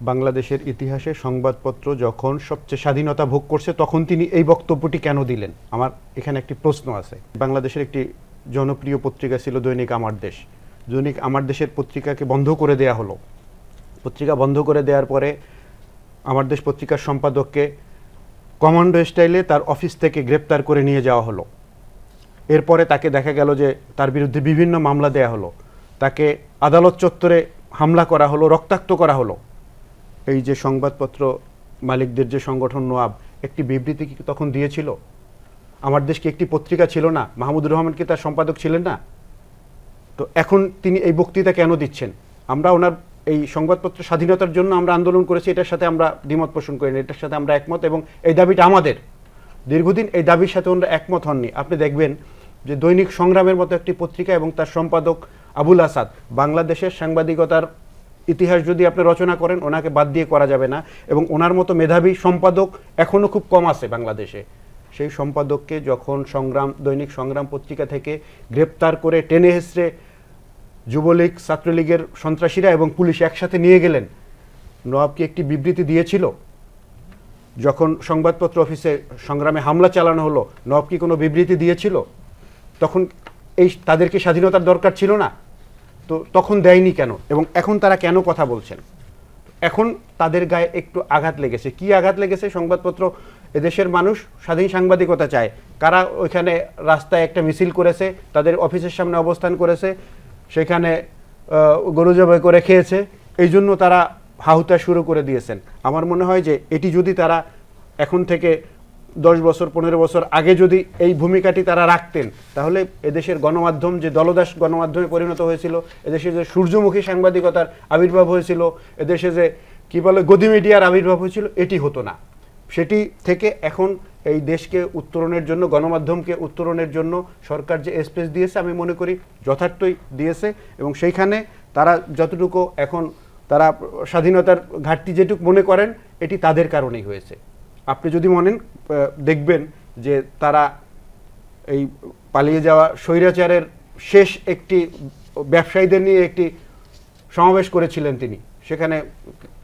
বাংলাদেশের ইতিহাসে সংবাদপত্র যখন সবচেয়ে স্বাধীনতা ভোগ করছে তখন তিনি এই বক্তব্যটি কেন দিলেন আমার এখানে একটি প্রশ্ন আছে বাংলাদেশের একটি জনপ্রিয় পত্রিকা ছিল দৈনিক আমার দেশ দৈনিক আমার দেশের পত্রিকাকে বন্ধ করে দেয়া হলো পত্রিকা বন্ধ করে দেওয়ার পরে আমার দেশ পত্রিকার সম্পাদককে কমান্ডো স্টাইলে তার অফিস থেকে গ্রেপ্তার করে নিয়ে যাওয়া হলো এরপরে তাকে দেখা গেল যে তার বিরুদ্ধে বিভিন্ন মামলা দেয়া হলো তাকে আদালত চত্বরে হামলা করা হলো রক্তাক্ত করা হলো এই যে সংবাদপত্র মালিকদের যে সংগঠন নোয়াব একটি বিবৃতি কি তখন দিয়েছিল আমার দেশকে একটি পত্রিকা ছিল না মাহমুদুর রহমান কি তার সম্পাদক ছিলেন না তো এখন তিনি এই বক্তৃতা কেন দিচ্ছেন আমরা ওনার এই সংবাদপত্র স্বাধীনতার জন্য আমরা আন্দোলন করেছি এটার সাথে আমরা দ্বিমত পোষণ করি না এটার সাথে আমরা একমত এবং এই দাবিটা আমাদের দীর্ঘদিন এই দাবির সাথে ওনারা একমত হননি আপনি দেখবেন যে দৈনিক সংগ্রামের মতো একটি পত্রিকা এবং তার সম্পাদক আবুল আসাদ বাংলাদেশের সাংবাদিকতার ইতিহাস যদি আপনি রচনা করেন ওনাকে বাদ দিয়ে করা যাবে না এবং ওনার মতো মেধাবী সম্পাদক এখনও খুব কম আছে বাংলাদেশে সেই সম্পাদককে যখন সংগ্রাম দৈনিক সংগ্রাম পত্রিকা থেকে গ্রেপ্তার করে টেনে হেসড়ে যুবলীগ ছাত্রলীগের সন্ত্রাসীরা এবং পুলিশ একসাথে নিয়ে গেলেন নওয়াব একটি বিবৃতি দিয়েছিল যখন সংবাদপত্র অফিসে সংগ্রামে হামলা চালানো হলো নওয়াব কি কোনো বিবৃতি দিয়েছিল তখন এই তাদেরকে স্বাধীনতার দরকার ছিল না তো তখন দেয়নি কেন এবং এখন তারা কেন কথা বলছেন এখন তাদের গায়ে একটু আঘাত লেগেছে কি আঘাত লেগেছে সংবাদপত্র এদেশের মানুষ স্বাধীন সাংবাদিকতা চায় কারা ওইখানে রাস্তায় একটা মিছিল করেছে তাদের অফিসের সামনে অবস্থান করেছে সেখানে গরু জবাই করে খেয়েছে এই জন্য তারা হাহুতা শুরু করে দিয়েছেন আমার মনে হয় যে এটি যদি তারা এখন থেকে দশ বছর পনেরো বছর আগে যদি এই ভূমিকাটি তারা রাখতেন তাহলে এদেশের গণমাধ্যম যে দলদাস গণমাধ্যমে পরিণত হয়েছিল এদেশে যে সূর্যমুখী সাংবাদিকতার আবির্ভাব হয়েছিল এদেশে যে কি বলে গদি মিডিয়ার আবির্ভাব হয়েছিল এটি হতো না সেটি থেকে এখন এই দেশকে উত্তরণের জন্য গণমাধ্যমকে উত্তরণের জন্য সরকার যে স্পেস দিয়েছে আমি মনে করি যথার্থই দিয়েছে এবং সেইখানে তারা যতটুকু এখন তারা স্বাধীনতার ঘাটতি যেটুকু মনে করেন এটি তাদের কারণেই হয়েছে আপনি যদি মনেন দেখবেন যে তারা এই পালিয়ে যাওয়া স্বৈরাচারের শেষ একটি ব্যবসায়ীদের নিয়ে একটি সমাবেশ করেছিলেন তিনি সেখানে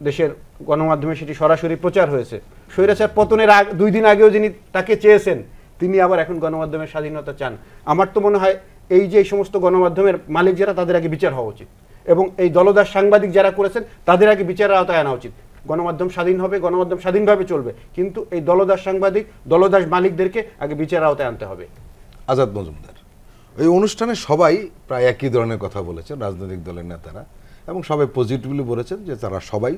দেশের গণমাধ্যমে সেটি সরাসরি প্রচার হয়েছে স্বৈরাচার পতনের আগ দুই দিন আগেও যিনি তাকে চেয়েছেন তিনি আবার এখন গণমাধ্যমের স্বাধীনতা চান আমার তো মনে হয় এই যে সমস্ত গণমাধ্যমের মালিক যারা তাদের আগে বিচার হওয়া উচিত এবং এই দলদার সাংবাদিক যারা করেছেন তাদের আগে বিচারের আওতায় আনা উচিত গণমাধ্যম স্বাধীন হবে গণমাধ্যম স্বাধীনভাবে চলবে কিন্তু এই দলদাস সাংবাদিক দলদাস মালিকদেরকে আগে বিচার আওতায় আনতে হবে আজাদ মজুমদার এই অনুষ্ঠানে সবাই প্রায় একই ধরনের কথা বলেছেন রাজনৈতিক দলের নেতারা এবং সবাই পজিটিভলি বলেছেন যে তারা সবাই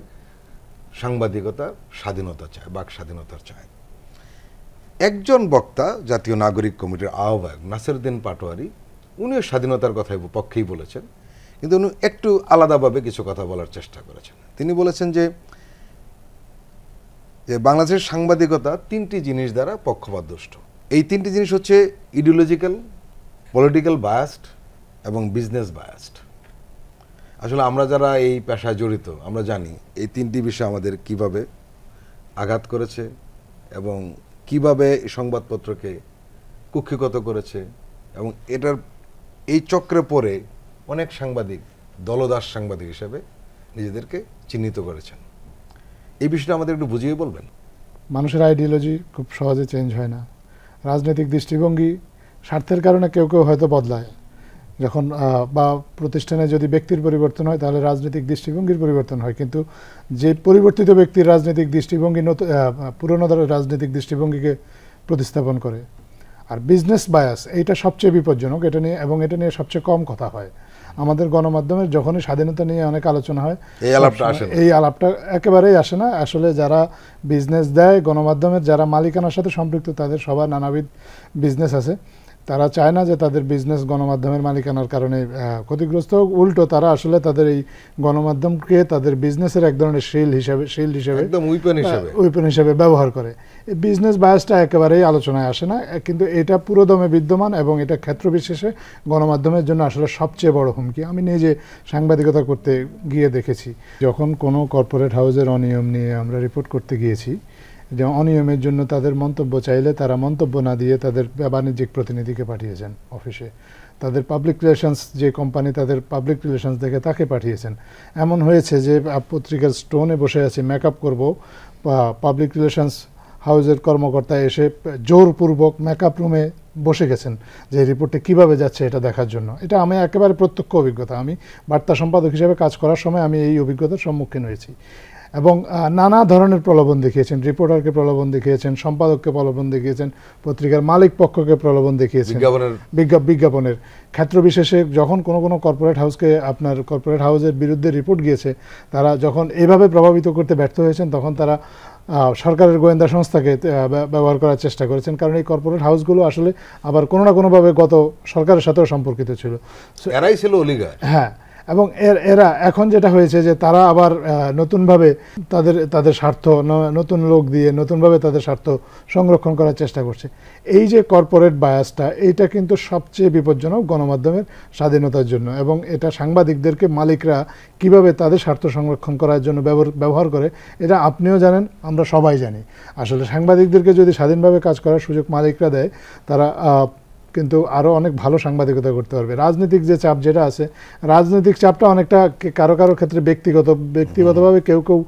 সাংবাদিকতা স্বাধীনতা চায় বাক স্বাধীনতার চায় একজন বক্তা জাতীয় নাগরিক কমিটির আহ্বায়ক নাসিরুদ্দিন পাটোয়ারি উনিও স্বাধীনতার কথা পক্ষেই বলেছেন কিন্তু উনি একটু আলাদাভাবে কিছু কথা বলার চেষ্টা করেছেন তিনি বলেছেন যে যে বাংলাদেশের সাংবাদিকতা তিনটি জিনিস দ্বারা পক্ষপাতদুষ্ট এই তিনটি জিনিস হচ্ছে ইডিওলজিক্যাল পলিটিক্যাল বায়াস্ট এবং বিজনেস বায়াস্ট আসলে আমরা যারা এই পেশায় জড়িত আমরা জানি এই তিনটি বিষয় আমাদের কিভাবে আঘাত করেছে এবং কিভাবে সংবাদপত্রকে কুক্ষিগত করেছে এবং এটার এই চক্রে পড়ে অনেক সাংবাদিক দলদাস সাংবাদিক হিসেবে নিজেদেরকে চিহ্নিত করেছেন এই বিষয়টা আমাদের একটু বুঝিয়ে বলবেন মানুষের আইডিওলজি খুব সহজে চেঞ্জ হয় না রাজনৈতিক দৃষ্টিভঙ্গি স্বার্থের কারণে কেউ কেউ হয়তো বদলায় যখন বা প্রতিষ্ঠানে যদি ব্যক্তির পরিবর্তন হয় তাহলে রাজনৈতিক দৃষ্টিভঙ্গির পরিবর্তন হয় কিন্তু যে পরিবর্তিত ব্যক্তির রাজনৈতিক দৃষ্টিভঙ্গি নতুন পুরনো রাজনৈতিক দৃষ্টিভঙ্গিকে প্রতিস্থাপন করে আর বিজনেস বায়াস এইটা সবচেয়ে বিপজ্জনক এটা নিয়ে এবং এটা নিয়ে সবচেয়ে কম কথা হয় আমাদের গণমাধ্যমের যখনই স্বাধীনতা নিয়ে অনেক আলোচনা হয় এই আলাপটা আসে এই আলাপটা একেবারেই আসে না আসলে যারা বিজনেস দেয় গণমাধ্যমের যারা মালিকানার সাথে সম্পৃক্ত তাদের সবার নানাবিধ বিজনেস আছে তারা চায় না যে তাদের বিজনেস গণমাধ্যমের মালিকানার কারণে ক্ষতিগ্রস্ত হোক উল্টো তারা আসলে তাদের এই গণমাধ্যমকে তাদের বিজনেসের এক ধরনের শিল হিসাবে শিল হিসাবে উইপেন উইপন ব্যবহার করে বিজনেস বায়াসটা একেবারেই আলোচনায় আসে না কিন্তু এটা পুরোদমে বিদ্যমান এবং এটা ক্ষেত্র বিশেষে গণমাধ্যমের জন্য আসলে সবচেয়ে বড় হুমকি আমি নিজে সাংবাদিকতা করতে গিয়ে দেখেছি যখন কোনো কর্পোরেট হাউসের অনিয়ম নিয়ে আমরা রিপোর্ট করতে গিয়েছি যে অনিয়মের জন্য তাদের মন্তব্য চাইলে তারা মন্তব্য না দিয়ে তাদের বাণিজ্যিক প্রতিনিধিকে পাঠিয়েছেন অফিসে তাদের পাবলিক রিলেশনস যে কোম্পানি তাদের পাবলিক রিলেশনস দেখে তাকে পাঠিয়েছেন এমন হয়েছে যে পত্রিকার স্টোনে বসে আছি মেকআপ করব বা পাবলিক রিলেশনস হাউজের কর্মকর্তা এসে জোরপূর্বক মেকআপ রুমে বসে গেছেন যে রিপোর্টে কিভাবে যাচ্ছে এটা দেখার জন্য এটা আমি একেবারে প্রত্যক্ষ অভিজ্ঞতা আমি বার্তা সম্পাদক হিসেবে কাজ করার সময় আমি এই অভিজ্ঞতার সম্মুখীন হয়েছি এবং নানা ধরনের প্রলোভন দেখিয়েছেন রিপোর্টারকে প্রলোভন দেখিয়েছেন সম্পাদককে প্রলোভন দেখিয়েছেন পত্রিকার মালিক পক্ষকে প্রলোভন দেখিয়েছেন বিজ্ঞাপনের ক্ষেত্র বিশেষে যখন কোনো কোনো কর্পোরেট হাউসকে আপনার কর্পোরেট হাউসের বিরুদ্ধে রিপোর্ট গিয়েছে তারা যখন এভাবে প্রভাবিত করতে ব্যর্থ হয়েছেন তখন তারা সরকারের গোয়েন্দা সংস্থাকে ব্যবহার করার চেষ্টা করেছেন কারণ এই কর্পোরেট হাউসগুলো আসলে আবার কোনো না কোনোভাবে গত সরকারের সাথেও সম্পর্কিত ছিল এরাই ছিল অলিগা হ্যাঁ এবং এরা এখন যেটা হয়েছে যে তারা আবার নতুনভাবে তাদের তাদের স্বার্থ নতুন লোক দিয়ে নতুনভাবে তাদের স্বার্থ সংরক্ষণ করার চেষ্টা করছে এই যে কর্পোরেট বায়াসটা এইটা কিন্তু সবচেয়ে বিপজ্জনক গণমাধ্যমের স্বাধীনতার জন্য এবং এটা সাংবাদিকদেরকে মালিকরা কিভাবে তাদের স্বার্থ সংরক্ষণ করার জন্য ব্যবহার করে এটা আপনিও জানেন আমরা সবাই জানি আসলে সাংবাদিকদেরকে যদি স্বাধীনভাবে কাজ করার সুযোগ মালিকরা দেয় তারা কিন্তু আরও অনেক ভালো সাংবাদিকতা করতে পারবে রাজনৈতিক যে চাপ যেটা আছে রাজনৈতিক চাপটা অনেকটা কারো কারো ক্ষেত্রে ব্যক্তিগত ব্যক্তিগতভাবে কেউ কেউ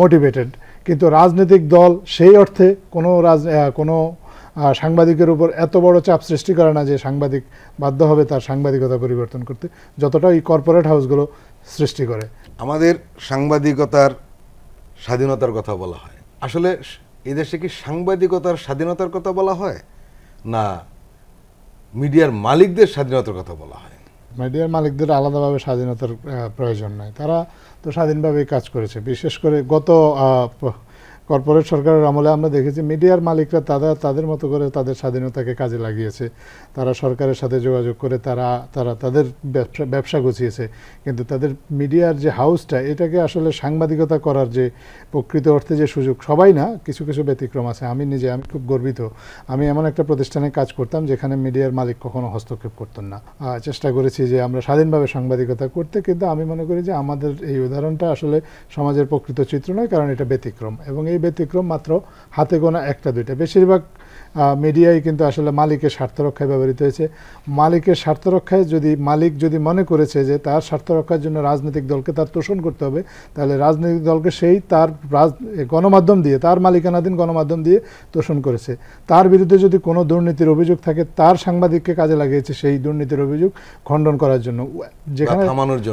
মোটিভেটেড কিন্তু রাজনৈতিক দল সেই অর্থে কোনো রাজ কোনো সাংবাদিকের উপর এত বড় চাপ সৃষ্টি করে না যে সাংবাদিক বাধ্য হবে তার সাংবাদিকতা পরিবর্তন করতে যতটা এই কর্পোরেট হাউসগুলো সৃষ্টি করে আমাদের সাংবাদিকতার স্বাধীনতার কথা বলা হয় আসলে এদেশে কি সাংবাদিকতার স্বাধীনতার কথা বলা হয় না মিডিয়ার মালিকদের স্বাধীনতার কথা বলা হয় মিডিয়ার মালিকদের আলাদাভাবে স্বাধীনতার প্রয়োজন নাই তারা তো স্বাধীনভাবেই কাজ করেছে বিশেষ করে গত কর্পোরেট সরকারের আমলে আমরা দেখেছি মিডিয়ার মালিকরা তারা তাদের মতো করে তাদের স্বাধীনতাকে কাজে লাগিয়েছে তারা সরকারের সাথে যোগাযোগ করে তারা তারা তাদের ব্যবসা গুছিয়েছে কিন্তু তাদের মিডিয়ার যে হাউসটা এটাকে আসলে সাংবাদিকতা করার যে প্রকৃত অর্থে যে সুযোগ সবাই না কিছু কিছু ব্যতিক্রম আছে আমি নিজে আমি খুব গর্বিত আমি এমন একটা প্রতিষ্ঠানে কাজ করতাম যেখানে মিডিয়ার মালিক কখনো হস্তক্ষেপ করতেন না চেষ্টা করেছি যে আমরা স্বাধীনভাবে সাংবাদিকতা করতে কিন্তু আমি মনে করি যে আমাদের এই উদাহরণটা আসলে সমাজের প্রকৃত চিত্র নয় কারণ এটা ব্যতিক্রম এবং এই ব্যতিক্রম মাত্র হাতে গোনা একটা দুইটা বেশিরভাগ মিডিয়াই কিন্তু আসলে মালিকের স্বার্থ রক্ষায় ব্যবহৃত হয়েছে মালিকের স্বার্থ রক্ষায় যদি মালিক যদি মনে করেছে যে তার স্বার্থ রক্ষার জন্য রাজনৈতিক দলকে তার তোষণ করতে হবে তাহলে রাজনৈতিক দলকে সেই তার গণমাধ্যম দিয়ে তার মালিকানাধীন গণমাধ্যম দিয়ে তোষণ করেছে তার বিরুদ্ধে যদি কোনো দুর্নীতির অভিযোগ থাকে তার সাংবাদিককে কাজে লাগিয়েছে সেই দুর্নীতির অভিযোগ খণ্ডন করার জন্য যেখানে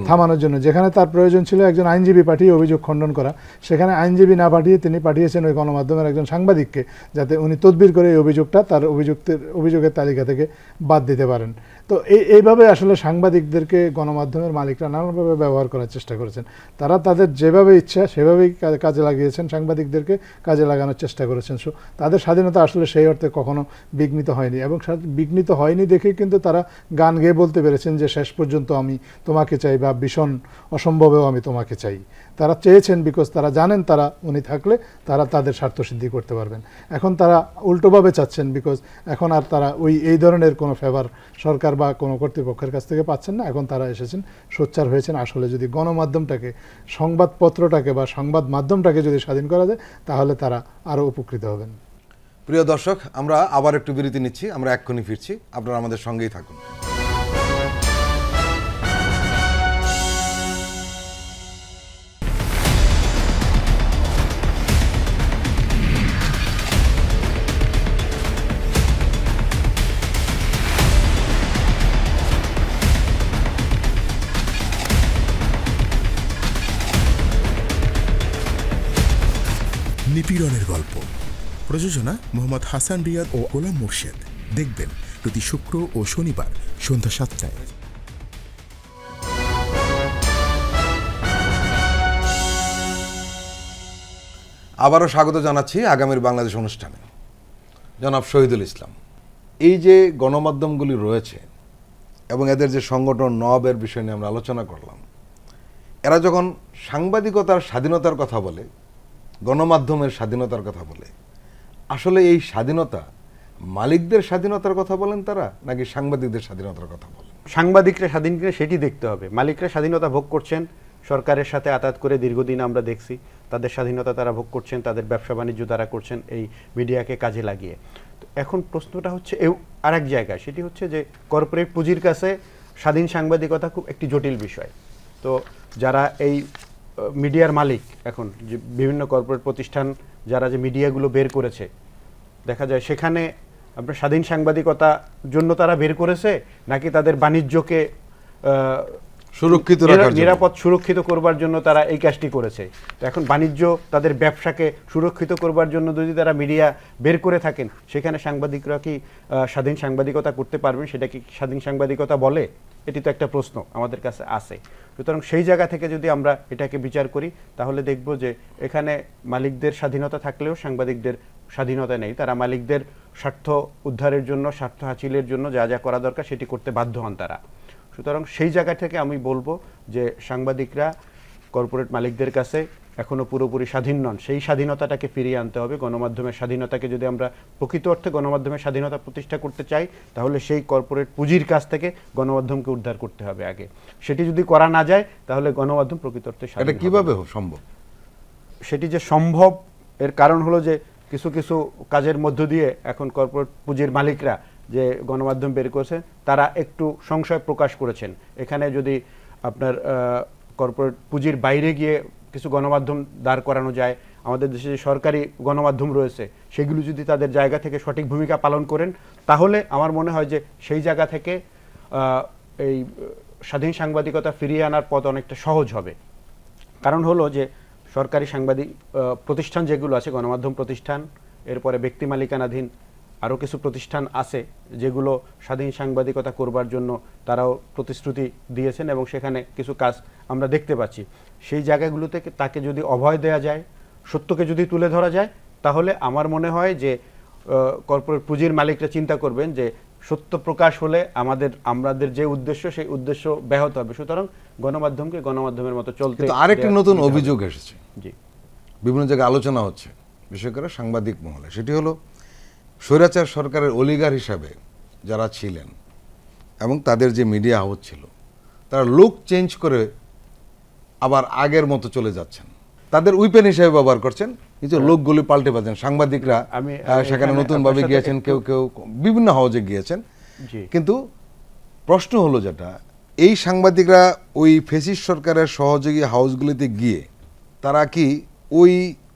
থামানোর জন্য যেখানে তার প্রয়োজন ছিল একজন আইনজীবী পাঠিয়ে অভিযোগ খণ্ডন করা সেখানে আইনজীবী না পাঠিয়ে তিনি পাঠিয়েছেন ওই গণমাধ্যমের একজন সাংবাদিককে যাতে উনি তদবির করে এই অভিযোগটা তার অভিযুক্তের অভিযোগের তালিকা থেকে বাদ দিতে পারেন তো এই এইভাবে আসলে সাংবাদিকদেরকে গণমাধ্যমের মালিকরা নানানভাবে ব্যবহার করার চেষ্টা করেছেন তারা তাদের যেভাবে ইচ্ছা সেভাবেই কাজে লাগিয়েছেন সাংবাদিকদেরকে কাজে লাগানোর চেষ্টা করেছেন সো তাদের স্বাধীনতা আসলে সেই অর্থে কখনো বিঘ্নিত হয়নি এবং বিঘ্নিত হয়নি দেখে কিন্তু তারা গান গেয়ে বলতে পেরেছেন যে শেষ পর্যন্ত আমি তোমাকে চাই বা ভীষণ অসম্ভবেও আমি তোমাকে চাই তারা চেয়েছেন বিকজ তারা জানেন তারা উনি থাকলে তারা তাদের স্বার্থসিদ্ধি করতে পারবেন এখন তারা উল্টোভাবে চাচ্ছেন বিকজ এখন আর তারা ওই এই ধরনের কোনো ফেভার সরকার বা কোনো কর্তৃপক্ষের কাছ থেকে পাচ্ছেন না এখন তারা এসেছেন সোচ্চার হয়েছেন আসলে যদি গণমাধ্যমটাকে সংবাদপত্রটাকে বা সংবাদ মাধ্যমটাকে যদি স্বাধীন করা যায় তাহলে তারা আরও উপকৃত হবেন প্রিয় দর্শক আমরা আবার একটু বিরতি নিচ্ছি আমরা এক্ষুনি ফিরছি আপনারা আমাদের সঙ্গেই থাকুন নিপীড়নের গল্প প্রযোজনা মোহাম্মদ হাসান রিয়াদ ও গোলাম মুর্শেদ দেখবেন প্রতি শুক্র ও শনিবার সন্ধ্যা সাতটায় আবারও স্বাগত জানাচ্ছি আগামীর বাংলাদেশ অনুষ্ঠানে জনাব শহীদুল ইসলাম এই যে গণমাধ্যমগুলি রয়েছে এবং এদের যে সংগঠন নবের বিষয় নিয়ে আমরা আলোচনা করলাম এরা যখন সাংবাদিকতার স্বাধীনতার কথা বলে গণমাধ্যমের স্বাধীনতার কথা বলে আসলে এই স্বাধীনতা মালিকদের স্বাধীনতার কথা বলেন তারা নাকি সাংবাদিকদের স্বাধীনতার কথা বলেন সাংবাদিকরা স্বাধীন কিনা সেটি দেখতে হবে মালিকরা স্বাধীনতা ভোগ করছেন সরকারের সাথে আতাত করে দীর্ঘদিন আমরা দেখছি তাদের স্বাধীনতা তারা ভোগ করছেন তাদের ব্যবসা বাণিজ্য তারা করছেন এই মিডিয়াকে কাজে লাগিয়ে এখন প্রশ্নটা হচ্ছে আর এক জায়গায় সেটি হচ্ছে যে কর্পোরেট পুঁজির কাছে স্বাধীন সাংবাদিকতা খুব একটি জটিল বিষয় তো যারা এই মিডিয়ার মালিক এখন যে বিভিন্ন কর্পোরেট প্রতিষ্ঠান যারা যে মিডিয়াগুলো বের করেছে দেখা যায় সেখানে আপনার স্বাধীন সাংবাদিকতা জন্য তারা বের করেছে নাকি তাদের বাণিজ্যকে সুরক্ষিত রাখার নিরাপদ সুরক্ষিত করবার জন্য তারা এই কাজটি করেছে তো এখন বাণিজ্য তাদের ব্যবসাকে সুরক্ষিত করবার জন্য যদি তারা মিডিয়া বের করে থাকেন সেখানে সাংবাদিকরা কি স্বাধীন সাংবাদিকতা করতে পারবেন সেটা কি স্বাধীন সাংবাদিকতা বলে এটি তো একটা প্রশ্ন আমাদের কাছে আছে সুতরাং সেই জায়গা থেকে যদি আমরা এটাকে বিচার করি তাহলে দেখব যে এখানে মালিকদের স্বাধীনতা থাকলেও সাংবাদিকদের স্বাধীনতা নেই তারা মালিকদের স্বার্থ উদ্ধারের জন্য স্বার্থ হাসিলের জন্য যা যা করা দরকার সেটি করতে বাধ্য হন তারা সুতরাং সেই জায়গা থেকে আমি বলবো যে সাংবাদিকরা কর্পোরেট মালিকদের কাছে এখনও পুরোপুরি স্বাধীন নন সেই স্বাধীনতাটাকে ফিরিয়ে আনতে হবে গণমাধ্যমের স্বাধীনতাকে যদি আমরা প্রকৃত অর্থে গণমাধ্যমের স্বাধীনতা প্রতিষ্ঠা করতে চাই তাহলে সেই কর্পোরেট পুঁজির কাছ থেকে গণমাধ্যমকে উদ্ধার করতে হবে আগে সেটি যদি করা না যায় তাহলে গণমাধ্যম প্রকৃত অর্থে এটা কীভাবে সম্ভব সেটি যে সম্ভব এর কারণ হলো যে কিছু কিছু কাজের মধ্য দিয়ে এখন কর্পোরেট পুঁজির মালিকরা যে গণমাধ্যম বের করেছে তারা একটু সংশয় প্রকাশ করেছেন এখানে যদি আপনার কর্পোরেট পুঁজির বাইরে গিয়ে কিছু গণমাধ্যম দাঁড় করানো যায় আমাদের দেশে যে সরকারি গণমাধ্যম রয়েছে সেগুলো যদি তাদের জায়গা থেকে সঠিক ভূমিকা পালন করেন তাহলে আমার মনে হয় যে সেই জায়গা থেকে এই স্বাধীন সাংবাদিকতা ফিরিয়ে আনার পথ অনেকটা সহজ হবে কারণ হলো যে সরকারি সাংবাদিক প্রতিষ্ঠান যেগুলো আছে গণমাধ্যম প্রতিষ্ঠান এরপরে ব্যক্তি মালিকানাধীন আরও কিছু প্রতিষ্ঠান আছে যেগুলো স্বাধীন সাংবাদিকতা করবার জন্য তারাও প্রতিশ্রুতি দিয়েছেন এবং সেখানে কিছু কাজ আমরা দেখতে পাচ্ছি সেই জায়গাগুলোতে তাকে যদি অভয় দেয়া যায় সত্যকে যদি তুলে ধরা যায় তাহলে আমার মনে হয় যে কর্পোরেট পুঁজির মালিকরা চিন্তা করবেন যে সত্য প্রকাশ হলে আমাদের আমাদের যে উদ্দেশ্য সেই উদ্দেশ্য ব্যাহত হবে সুতরাং গণমাধ্যমকে গণমাধ্যমের মতো চলতে আরেকটি নতুন অভিযোগ এসেছে জি বিভিন্ন জায়গায় আলোচনা হচ্ছে বিশেষ করে সাংবাদিক মহলে সেটি হলো স্বৈরাচার সরকারের অলিগার হিসাবে যারা ছিলেন এবং তাদের যে মিডিয়া হাউস ছিল তারা লুক চেঞ্জ করে আবার আগের মতো চলে যাচ্ছেন তাদের উইপেন হিসেবে ব্যবহার করছেন কিন্তু লোকগুলি পাল্টে পাচ্ছেন সাংবাদিকরা সেখানে নতুনভাবে গিয়েছেন কেউ কেউ বিভিন্ন হাউজে গিয়েছেন কিন্তু প্রশ্ন হলো যেটা এই সাংবাদিকরা ওই ফেসিস সরকারের সহযোগী হাউসগুলিতে গিয়ে তারা কি ওই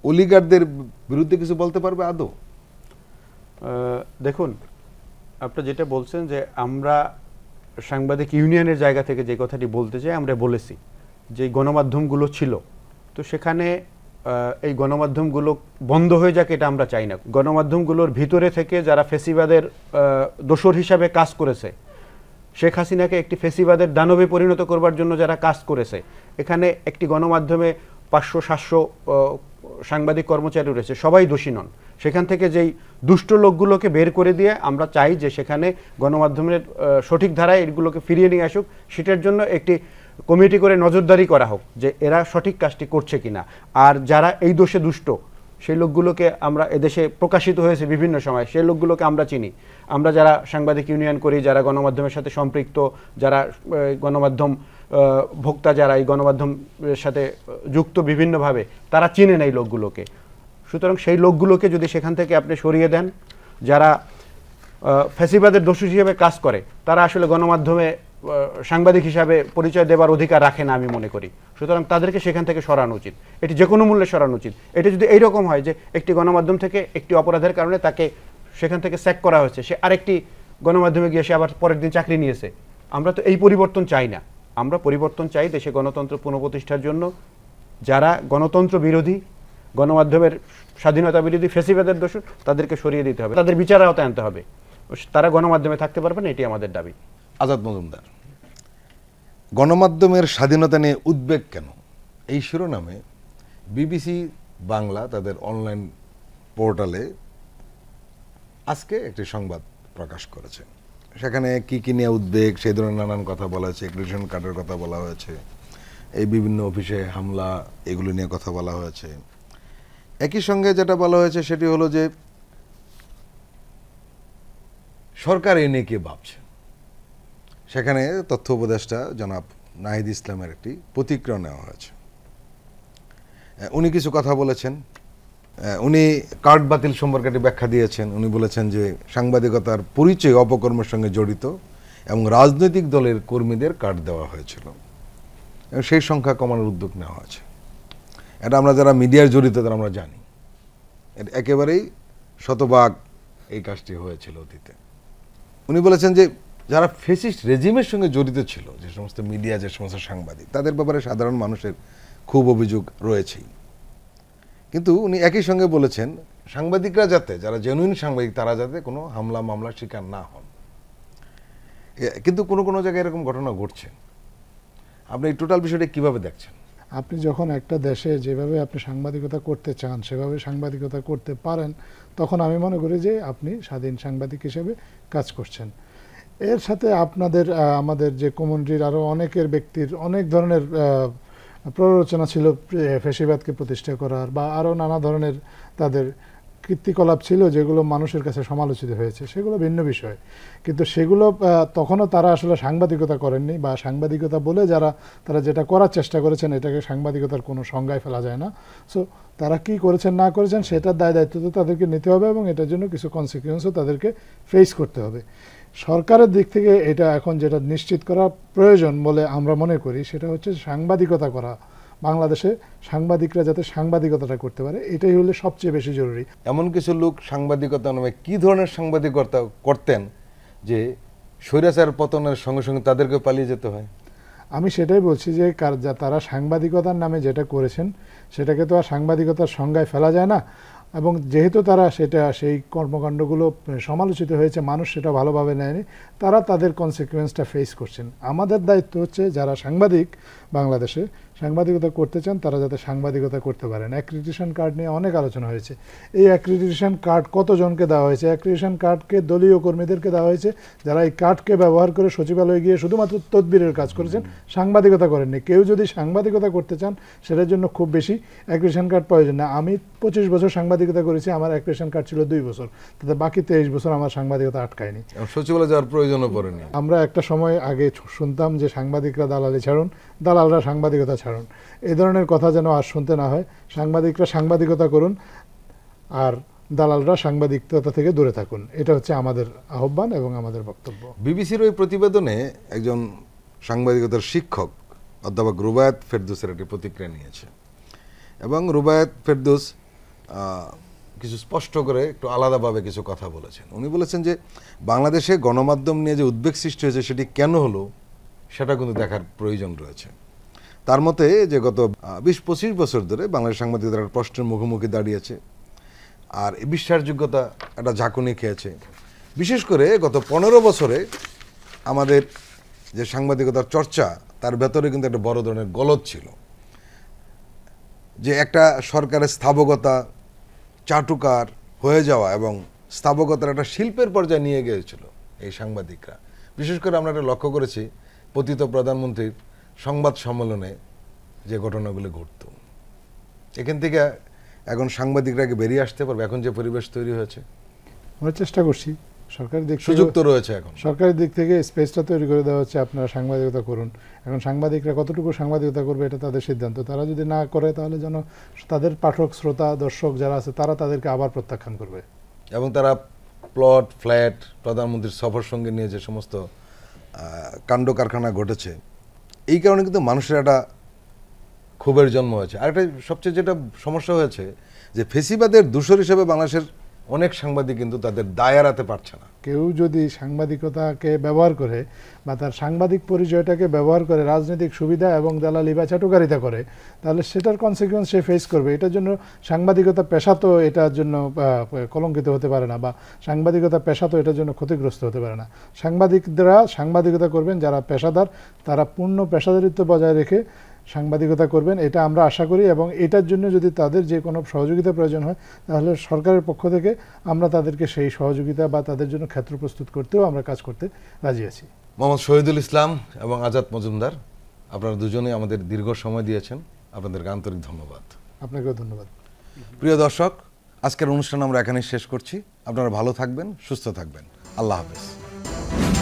অলিগারদের বিরুদ্ধে কিছু বলতে পারবে আদৌ দেখুন আপনি যেটা বলছেন যে আমরা সাংবাদিক ইউনিয়নের জায়গা থেকে যে কথাটি বলতে চাই আমরা বলেছি যে গণমাধ্যমগুলো ছিল তো সেখানে এই গণমাধ্যমগুলো বন্ধ হয়ে যাক এটা আমরা চাই না গণমাধ্যমগুলোর ভিতরে থেকে যারা ফেসিবাদের দোষর হিসাবে কাজ করেছে শেখ হাসিনাকে একটি ফেসিবাদের দানবে পরিণত করবার জন্য যারা কাজ করেছে এখানে একটি গণমাধ্যমে পাঁচশো সাতশো সাংবাদিক কর্মচারী রয়েছে সবাই দোষী নন সেখান থেকে যেই দুষ্ট লোকগুলোকে বের করে দিয়ে আমরা চাই যে সেখানে গণমাধ্যমের সঠিক ধারায় এগুলোকে ফিরিয়ে নিয়ে আসুক সেটার জন্য একটি কমিটি করে নজরদারি করা হোক যে এরা সঠিক কাজটি করছে কিনা আর যারা এই দোষে দুষ্ট সেই লোকগুলোকে আমরা এদেশে প্রকাশিত হয়েছে বিভিন্ন সময় সেই লোকগুলোকে আমরা চিনি আমরা যারা সাংবাদিক ইউনিয়ন করি যারা গণমাধ্যমের সাথে সম্পৃক্ত যারা গণমাধ্যম ভোক্তা যারা এই গণমাধ্যমের সাথে যুক্ত বিভিন্নভাবে তারা চিনে নেয় লোকগুলোকে সুতরাং সেই লোকগুলোকে যদি সেখান থেকে আপনি সরিয়ে দেন যারা ফ্যাসিবাদের দোষী হিসেবে কাজ করে তারা আসলে গণমাধ্যমে সাংবাদিক হিসাবে পরিচয় দেবার অধিকার রাখে না আমি মনে করি সুতরাং তাদেরকে সেখান থেকে সরানো উচিত এটি যে কোনো মূল্যে সরানো উচিত এটি যদি এইরকম হয় যে একটি গণমাধ্যম থেকে একটি অপরাধের কারণে তাকে সেখান থেকে স্যাক করা হয়েছে সে আরেকটি গণমাধ্যমে গিয়ে সে আবার পরের দিন চাকরি নিয়েছে আমরা তো এই পরিবর্তন চাই না আমরা পরিবর্তন চাই দেশে গণতন্ত্র পুনঃপ্রতিষ্ঠার জন্য যারা গণতন্ত্র বিরোধী গণমাধ্যমের স্বাধীনতা বিরোধী ফেসিবাদের দোষর তাদেরকে সরিয়ে দিতে হবে তাদের বিচার আওতায় আনতে হবে তারা গণমাধ্যমে থাকতে পারবে না এটি আমাদের দাবি আজাদ মজুমদার গণমাধ্যমের স্বাধীনতা নিয়ে উদ্বেগ কেন এই শিরোনামে বিবিসি বাংলা তাদের অনলাইন পোর্টালে আজকে একটি সংবাদ প্রকাশ করেছে সেখানে কি কী নিয়ে উদ্বেগ সেই ধরনের নানান কথা বলা হয়েছে রেশন কার্ডের কথা বলা হয়েছে এই বিভিন্ন অফিসে হামলা এগুলো নিয়ে কথা বলা হয়েছে একই সঙ্গে যেটা বলা হয়েছে সেটি হলো যে সরকার এনে কে ভাবছে সেখানে তথ্য উপদেষ্টা জনাব নাহিদ ইসলামের একটি প্রতিক্রিয়া নেওয়া হয়েছে উনি কিছু কথা বলেছেন উনি কার্ড বাতিল সম্পর্কে একটি ব্যাখ্যা দিয়েছেন উনি বলেছেন যে সাংবাদিকতার পরিচয় অপকর্মের সঙ্গে জড়িত এবং রাজনৈতিক দলের কর্মীদের কার্ড দেওয়া হয়েছিল সেই সংখ্যা কমানোর উদ্যোগ নেওয়া হয়েছে এটা আমরা যারা মিডিয়ার জড়িত তারা আমরা জানি এটা একেবারেই শতভাগ এই কাজটি হয়েছিল অতীতে উনি বলেছেন যে যারা ফেসিস্ট রেজিমের সঙ্গে জড়িত ছিল যে সমস্ত মিডিয়া যে সমস্ত সাংবাদিক তাদের ব্যাপারে সাধারণ মানুষের খুব অভিযোগ রয়েছেই কিন্তু উনি একই সঙ্গে বলেছেন সাংবাদিকরা যাতে যারা জেনুইন সাংবাদিক তারা যাতে কোনো হামলা মামলার শিকার না হন কিন্তু কোনো কোনো জায়গায় এরকম ঘটনা ঘটছে আপনি এই টোটাল বিষয়টা কীভাবে দেখছেন আপনি যখন একটা দেশে যেভাবে আপনি সাংবাদিকতা করতে চান সেভাবে সাংবাদিকতা করতে পারেন তখন আমি মনে করি যে আপনি স্বাধীন সাংবাদিক হিসেবে কাজ করছেন এর সাথে আপনাদের আমাদের যে কমন্ট্রির আরও অনেকের ব্যক্তির অনেক ধরনের প্ররোচনা ছিল ফেসিবাদকে প্রতিষ্ঠা করার বা আরও নানা ধরনের তাদের কীর্তিকলাপ ছিল যেগুলো মানুষের কাছে সমালোচিত হয়েছে সেগুলো ভিন্ন বিষয় কিন্তু সেগুলো তখনও তারা আসলে সাংবাদিকতা করেননি বা সাংবাদিকতা বলে যারা তারা যেটা করার চেষ্টা করেছেন এটাকে সাংবাদিকতার কোনো সংজ্ঞায় ফেলা যায় না সো তারা কি করেছেন না করেছেন সেটার দায় দায়িত্ব তো তাদেরকে নিতে হবে এবং এটার জন্য কিছু কনসিকুয়েন্সও তাদেরকে ফেস করতে হবে সরকারের দিক থেকে এটা এখন যেটা নিশ্চিত করা প্রয়োজন বলে আমরা মনে করি সেটা হচ্ছে সাংবাদিকতা করা বাংলাদেশে সাংবাদিকরা যাতে সাংবাদিকতাটা করতে পারে এটাই হলে সবচেয়ে বেশি জরুরি এমন কিছু লোক সাংবাদিকতা নামে কি ধরনের সাংবাদিকতা করতেন যে স্বৈরাচার পতনের সঙ্গে সঙ্গে তাদেরকে পালিয়ে যেতে হয় আমি সেটাই বলছি যে কার যা তারা সাংবাদিকতার নামে যেটা করেছেন সেটাকে তো আর সাংবাদিকতার সংজ্ঞায় ফেলা যায় না এবং যেহেতু তারা সেটা সেই কর্মকাণ্ডগুলো সমালোচিত হয়েছে মানুষ সেটা ভালোভাবে নেয়নি তারা তাদের কনসিকুয়েন্সটা ফেস করছেন আমাদের দায়িত্ব হচ্ছে যারা সাংবাদিক বাংলাদেশে সাংবাদিকতা করতে চান তারা যাতে সাংবাদিকতা করতে পারেন অ্যাক্রিডিটেশন কার্ড নিয়ে অনেক আলোচনা হয়েছে এই অ্যাক্রিডিটেশন কার্ড কতজনকে দেওয়া হয়েছে অ্যাক্রিডিটেশন কার্ডকে দলীয় কর্মীদেরকে দেওয়া হয়েছে যারা এই কার্ডকে ব্যবহার করে সচিবালয়ে গিয়ে শুধুমাত্র তদবিরের কাজ করেছেন সাংবাদিকতা করেননি কেউ যদি সাংবাদিকতা করতে চান সেটার জন্য খুব বেশি অ্যাক্রিডিটেশন কার্ড প্রয়োজন না আমি পঁচিশ বছর সাংবাদিকতা করেছি আমার অ্যাক্রিডিটেশন কার্ড ছিল দুই বছর তাতে বাকি তেইশ বছর আমার সাংবাদিকতা আটকায়নি সচিবালয় যাওয়ার প্রয়োজনও পড়েনি আমরা একটা সময় আগে শুনতাম যে সাংবাদিকরা দালালি ছাড়ুন দালালরা সাংবাদিকতা ছাড়ুন এ ধরনের কথা যেন আর শুনতে না হয় সাংবাদিকরা সাংবাদিকতা করুন আর দালালরা সাংবাদিকতা থেকে দূরে থাকুন এটা হচ্ছে আমাদের আহ্বান এবং আমাদের বক্তব্য বিবিসির ওই প্রতিবেদনে একজন সাংবাদিকতার শিক্ষক অধ্যাপক রুবায়াত ফেরদুসের একটি প্রতিক্রিয়া নিয়েছে এবং রুবায়াত ফেরদুস কিছু স্পষ্ট করে একটু আলাদাভাবে কিছু কথা বলেছেন উনি বলেছেন যে বাংলাদেশে গণমাধ্যম নিয়ে যে উদ্বেগ সৃষ্টি হয়েছে সেটি কেন হলো সেটা কিন্তু দেখার প্রয়োজন রয়েছে তার মতে যে গত বিশ পঁচিশ বছর ধরে বাংলাদেশ সাংবাদিকদের একটা প্রশ্নের মুখোমুখি দাঁড়িয়েছে আর বিশ্বাসযোগ্যতা একটা ঝাঁকুনি খেয়েছে বিশেষ করে গত পনেরো বছরে আমাদের যে সাংবাদিকতার চর্চা তার ভেতরে কিন্তু একটা বড় ধরনের গলত ছিল যে একটা সরকারের স্থাবকতা চাটুকার হয়ে যাওয়া এবং স্থাবকতার একটা শিল্পের পর্যায়ে নিয়ে গিয়েছিল এই সাংবাদিকরা বিশেষ করে আমরা এটা লক্ষ্য করেছি পতিত প্রধানমন্ত্রীর সংবাদ সম্মেলনে যে ঘটনাগুলো ঘটত এখান থেকে এখন সাংবাদিকরা বেরিয়ে আসতে পারবে এখন যে পরিবেশ তৈরি হয়েছে আমরা চেষ্টা করছি সরকারের দিক সুযোগ তো রয়েছে এখন সরকারের দিক থেকে স্পেসটা তৈরি করে দেওয়া হচ্ছে আপনারা সাংবাদিকতা করুন এখন সাংবাদিকরা কতটুকু সাংবাদিকতা করবে এটা তাদের সিদ্ধান্ত তারা যদি না করে তাহলে যেন তাদের পাঠক শ্রোতা দর্শক যারা আছে তারা তাদেরকে আবার প্রত্যাখ্যান করবে এবং তারা প্লট ফ্ল্যাট প্রধানমন্ত্রীর সফর সঙ্গে নিয়ে যে সমস্ত কাণ্ড কারখানা ঘটেছে এই কারণে কিন্তু মানুষের একটা ক্ষোভের জন্ম হয়েছে আরেকটা সবচেয়ে যেটা সমস্যা হয়েছে যে ফেসিবাদের দূষর হিসেবে বাংলাদেশের অনেক সাংবাদিক কিন্তু তাদের দায় এড়াতে পারছে না কেউ যদি সাংবাদিকতাকে ব্যবহার করে বা তার সাংবাদিক পরিচয়টাকে ব্যবহার করে রাজনৈতিক সুবিধা এবং দালালি বা চাটুকারিতা করে তাহলে সেটার কনসিকুয়েন্স সে ফেস করবে এটার জন্য সাংবাদিকতা পেশা তো এটার জন্য কলঙ্কিত হতে পারে না বা সাংবাদিকতা পেশা তো এটার জন্য ক্ষতিগ্রস্ত হতে পারে না সাংবাদিকরা সাংবাদিকতা করবেন যারা পেশাদার তারা পূর্ণ পেশাদারিত্ব বজায় রেখে সাংবাদিকতা করবেন এটা আমরা আশা করি এবং এটার জন্য যদি তাদের যে কোনো সহযোগিতা প্রয়োজন হয় তাহলে সরকারের পক্ষ থেকে আমরা তাদেরকে সেই সহযোগিতা বা তাদের জন্য ক্ষেত্র প্রস্তুত করতেও আমরা কাজ করতে রাজি আছি মোহাম্মদ শহীদুল ইসলাম এবং আজাদ মজুমদার আপনারা দুজনেই আমাদের দীর্ঘ সময় দিয়েছেন আপনাদেরকে আন্তরিক ধন্যবাদ আপনাকেও ধন্যবাদ প্রিয় দর্শক আজকের অনুষ্ঠান আমরা এখানেই শেষ করছি আপনারা ভালো থাকবেন সুস্থ থাকবেন আল্লাহ হাফেজ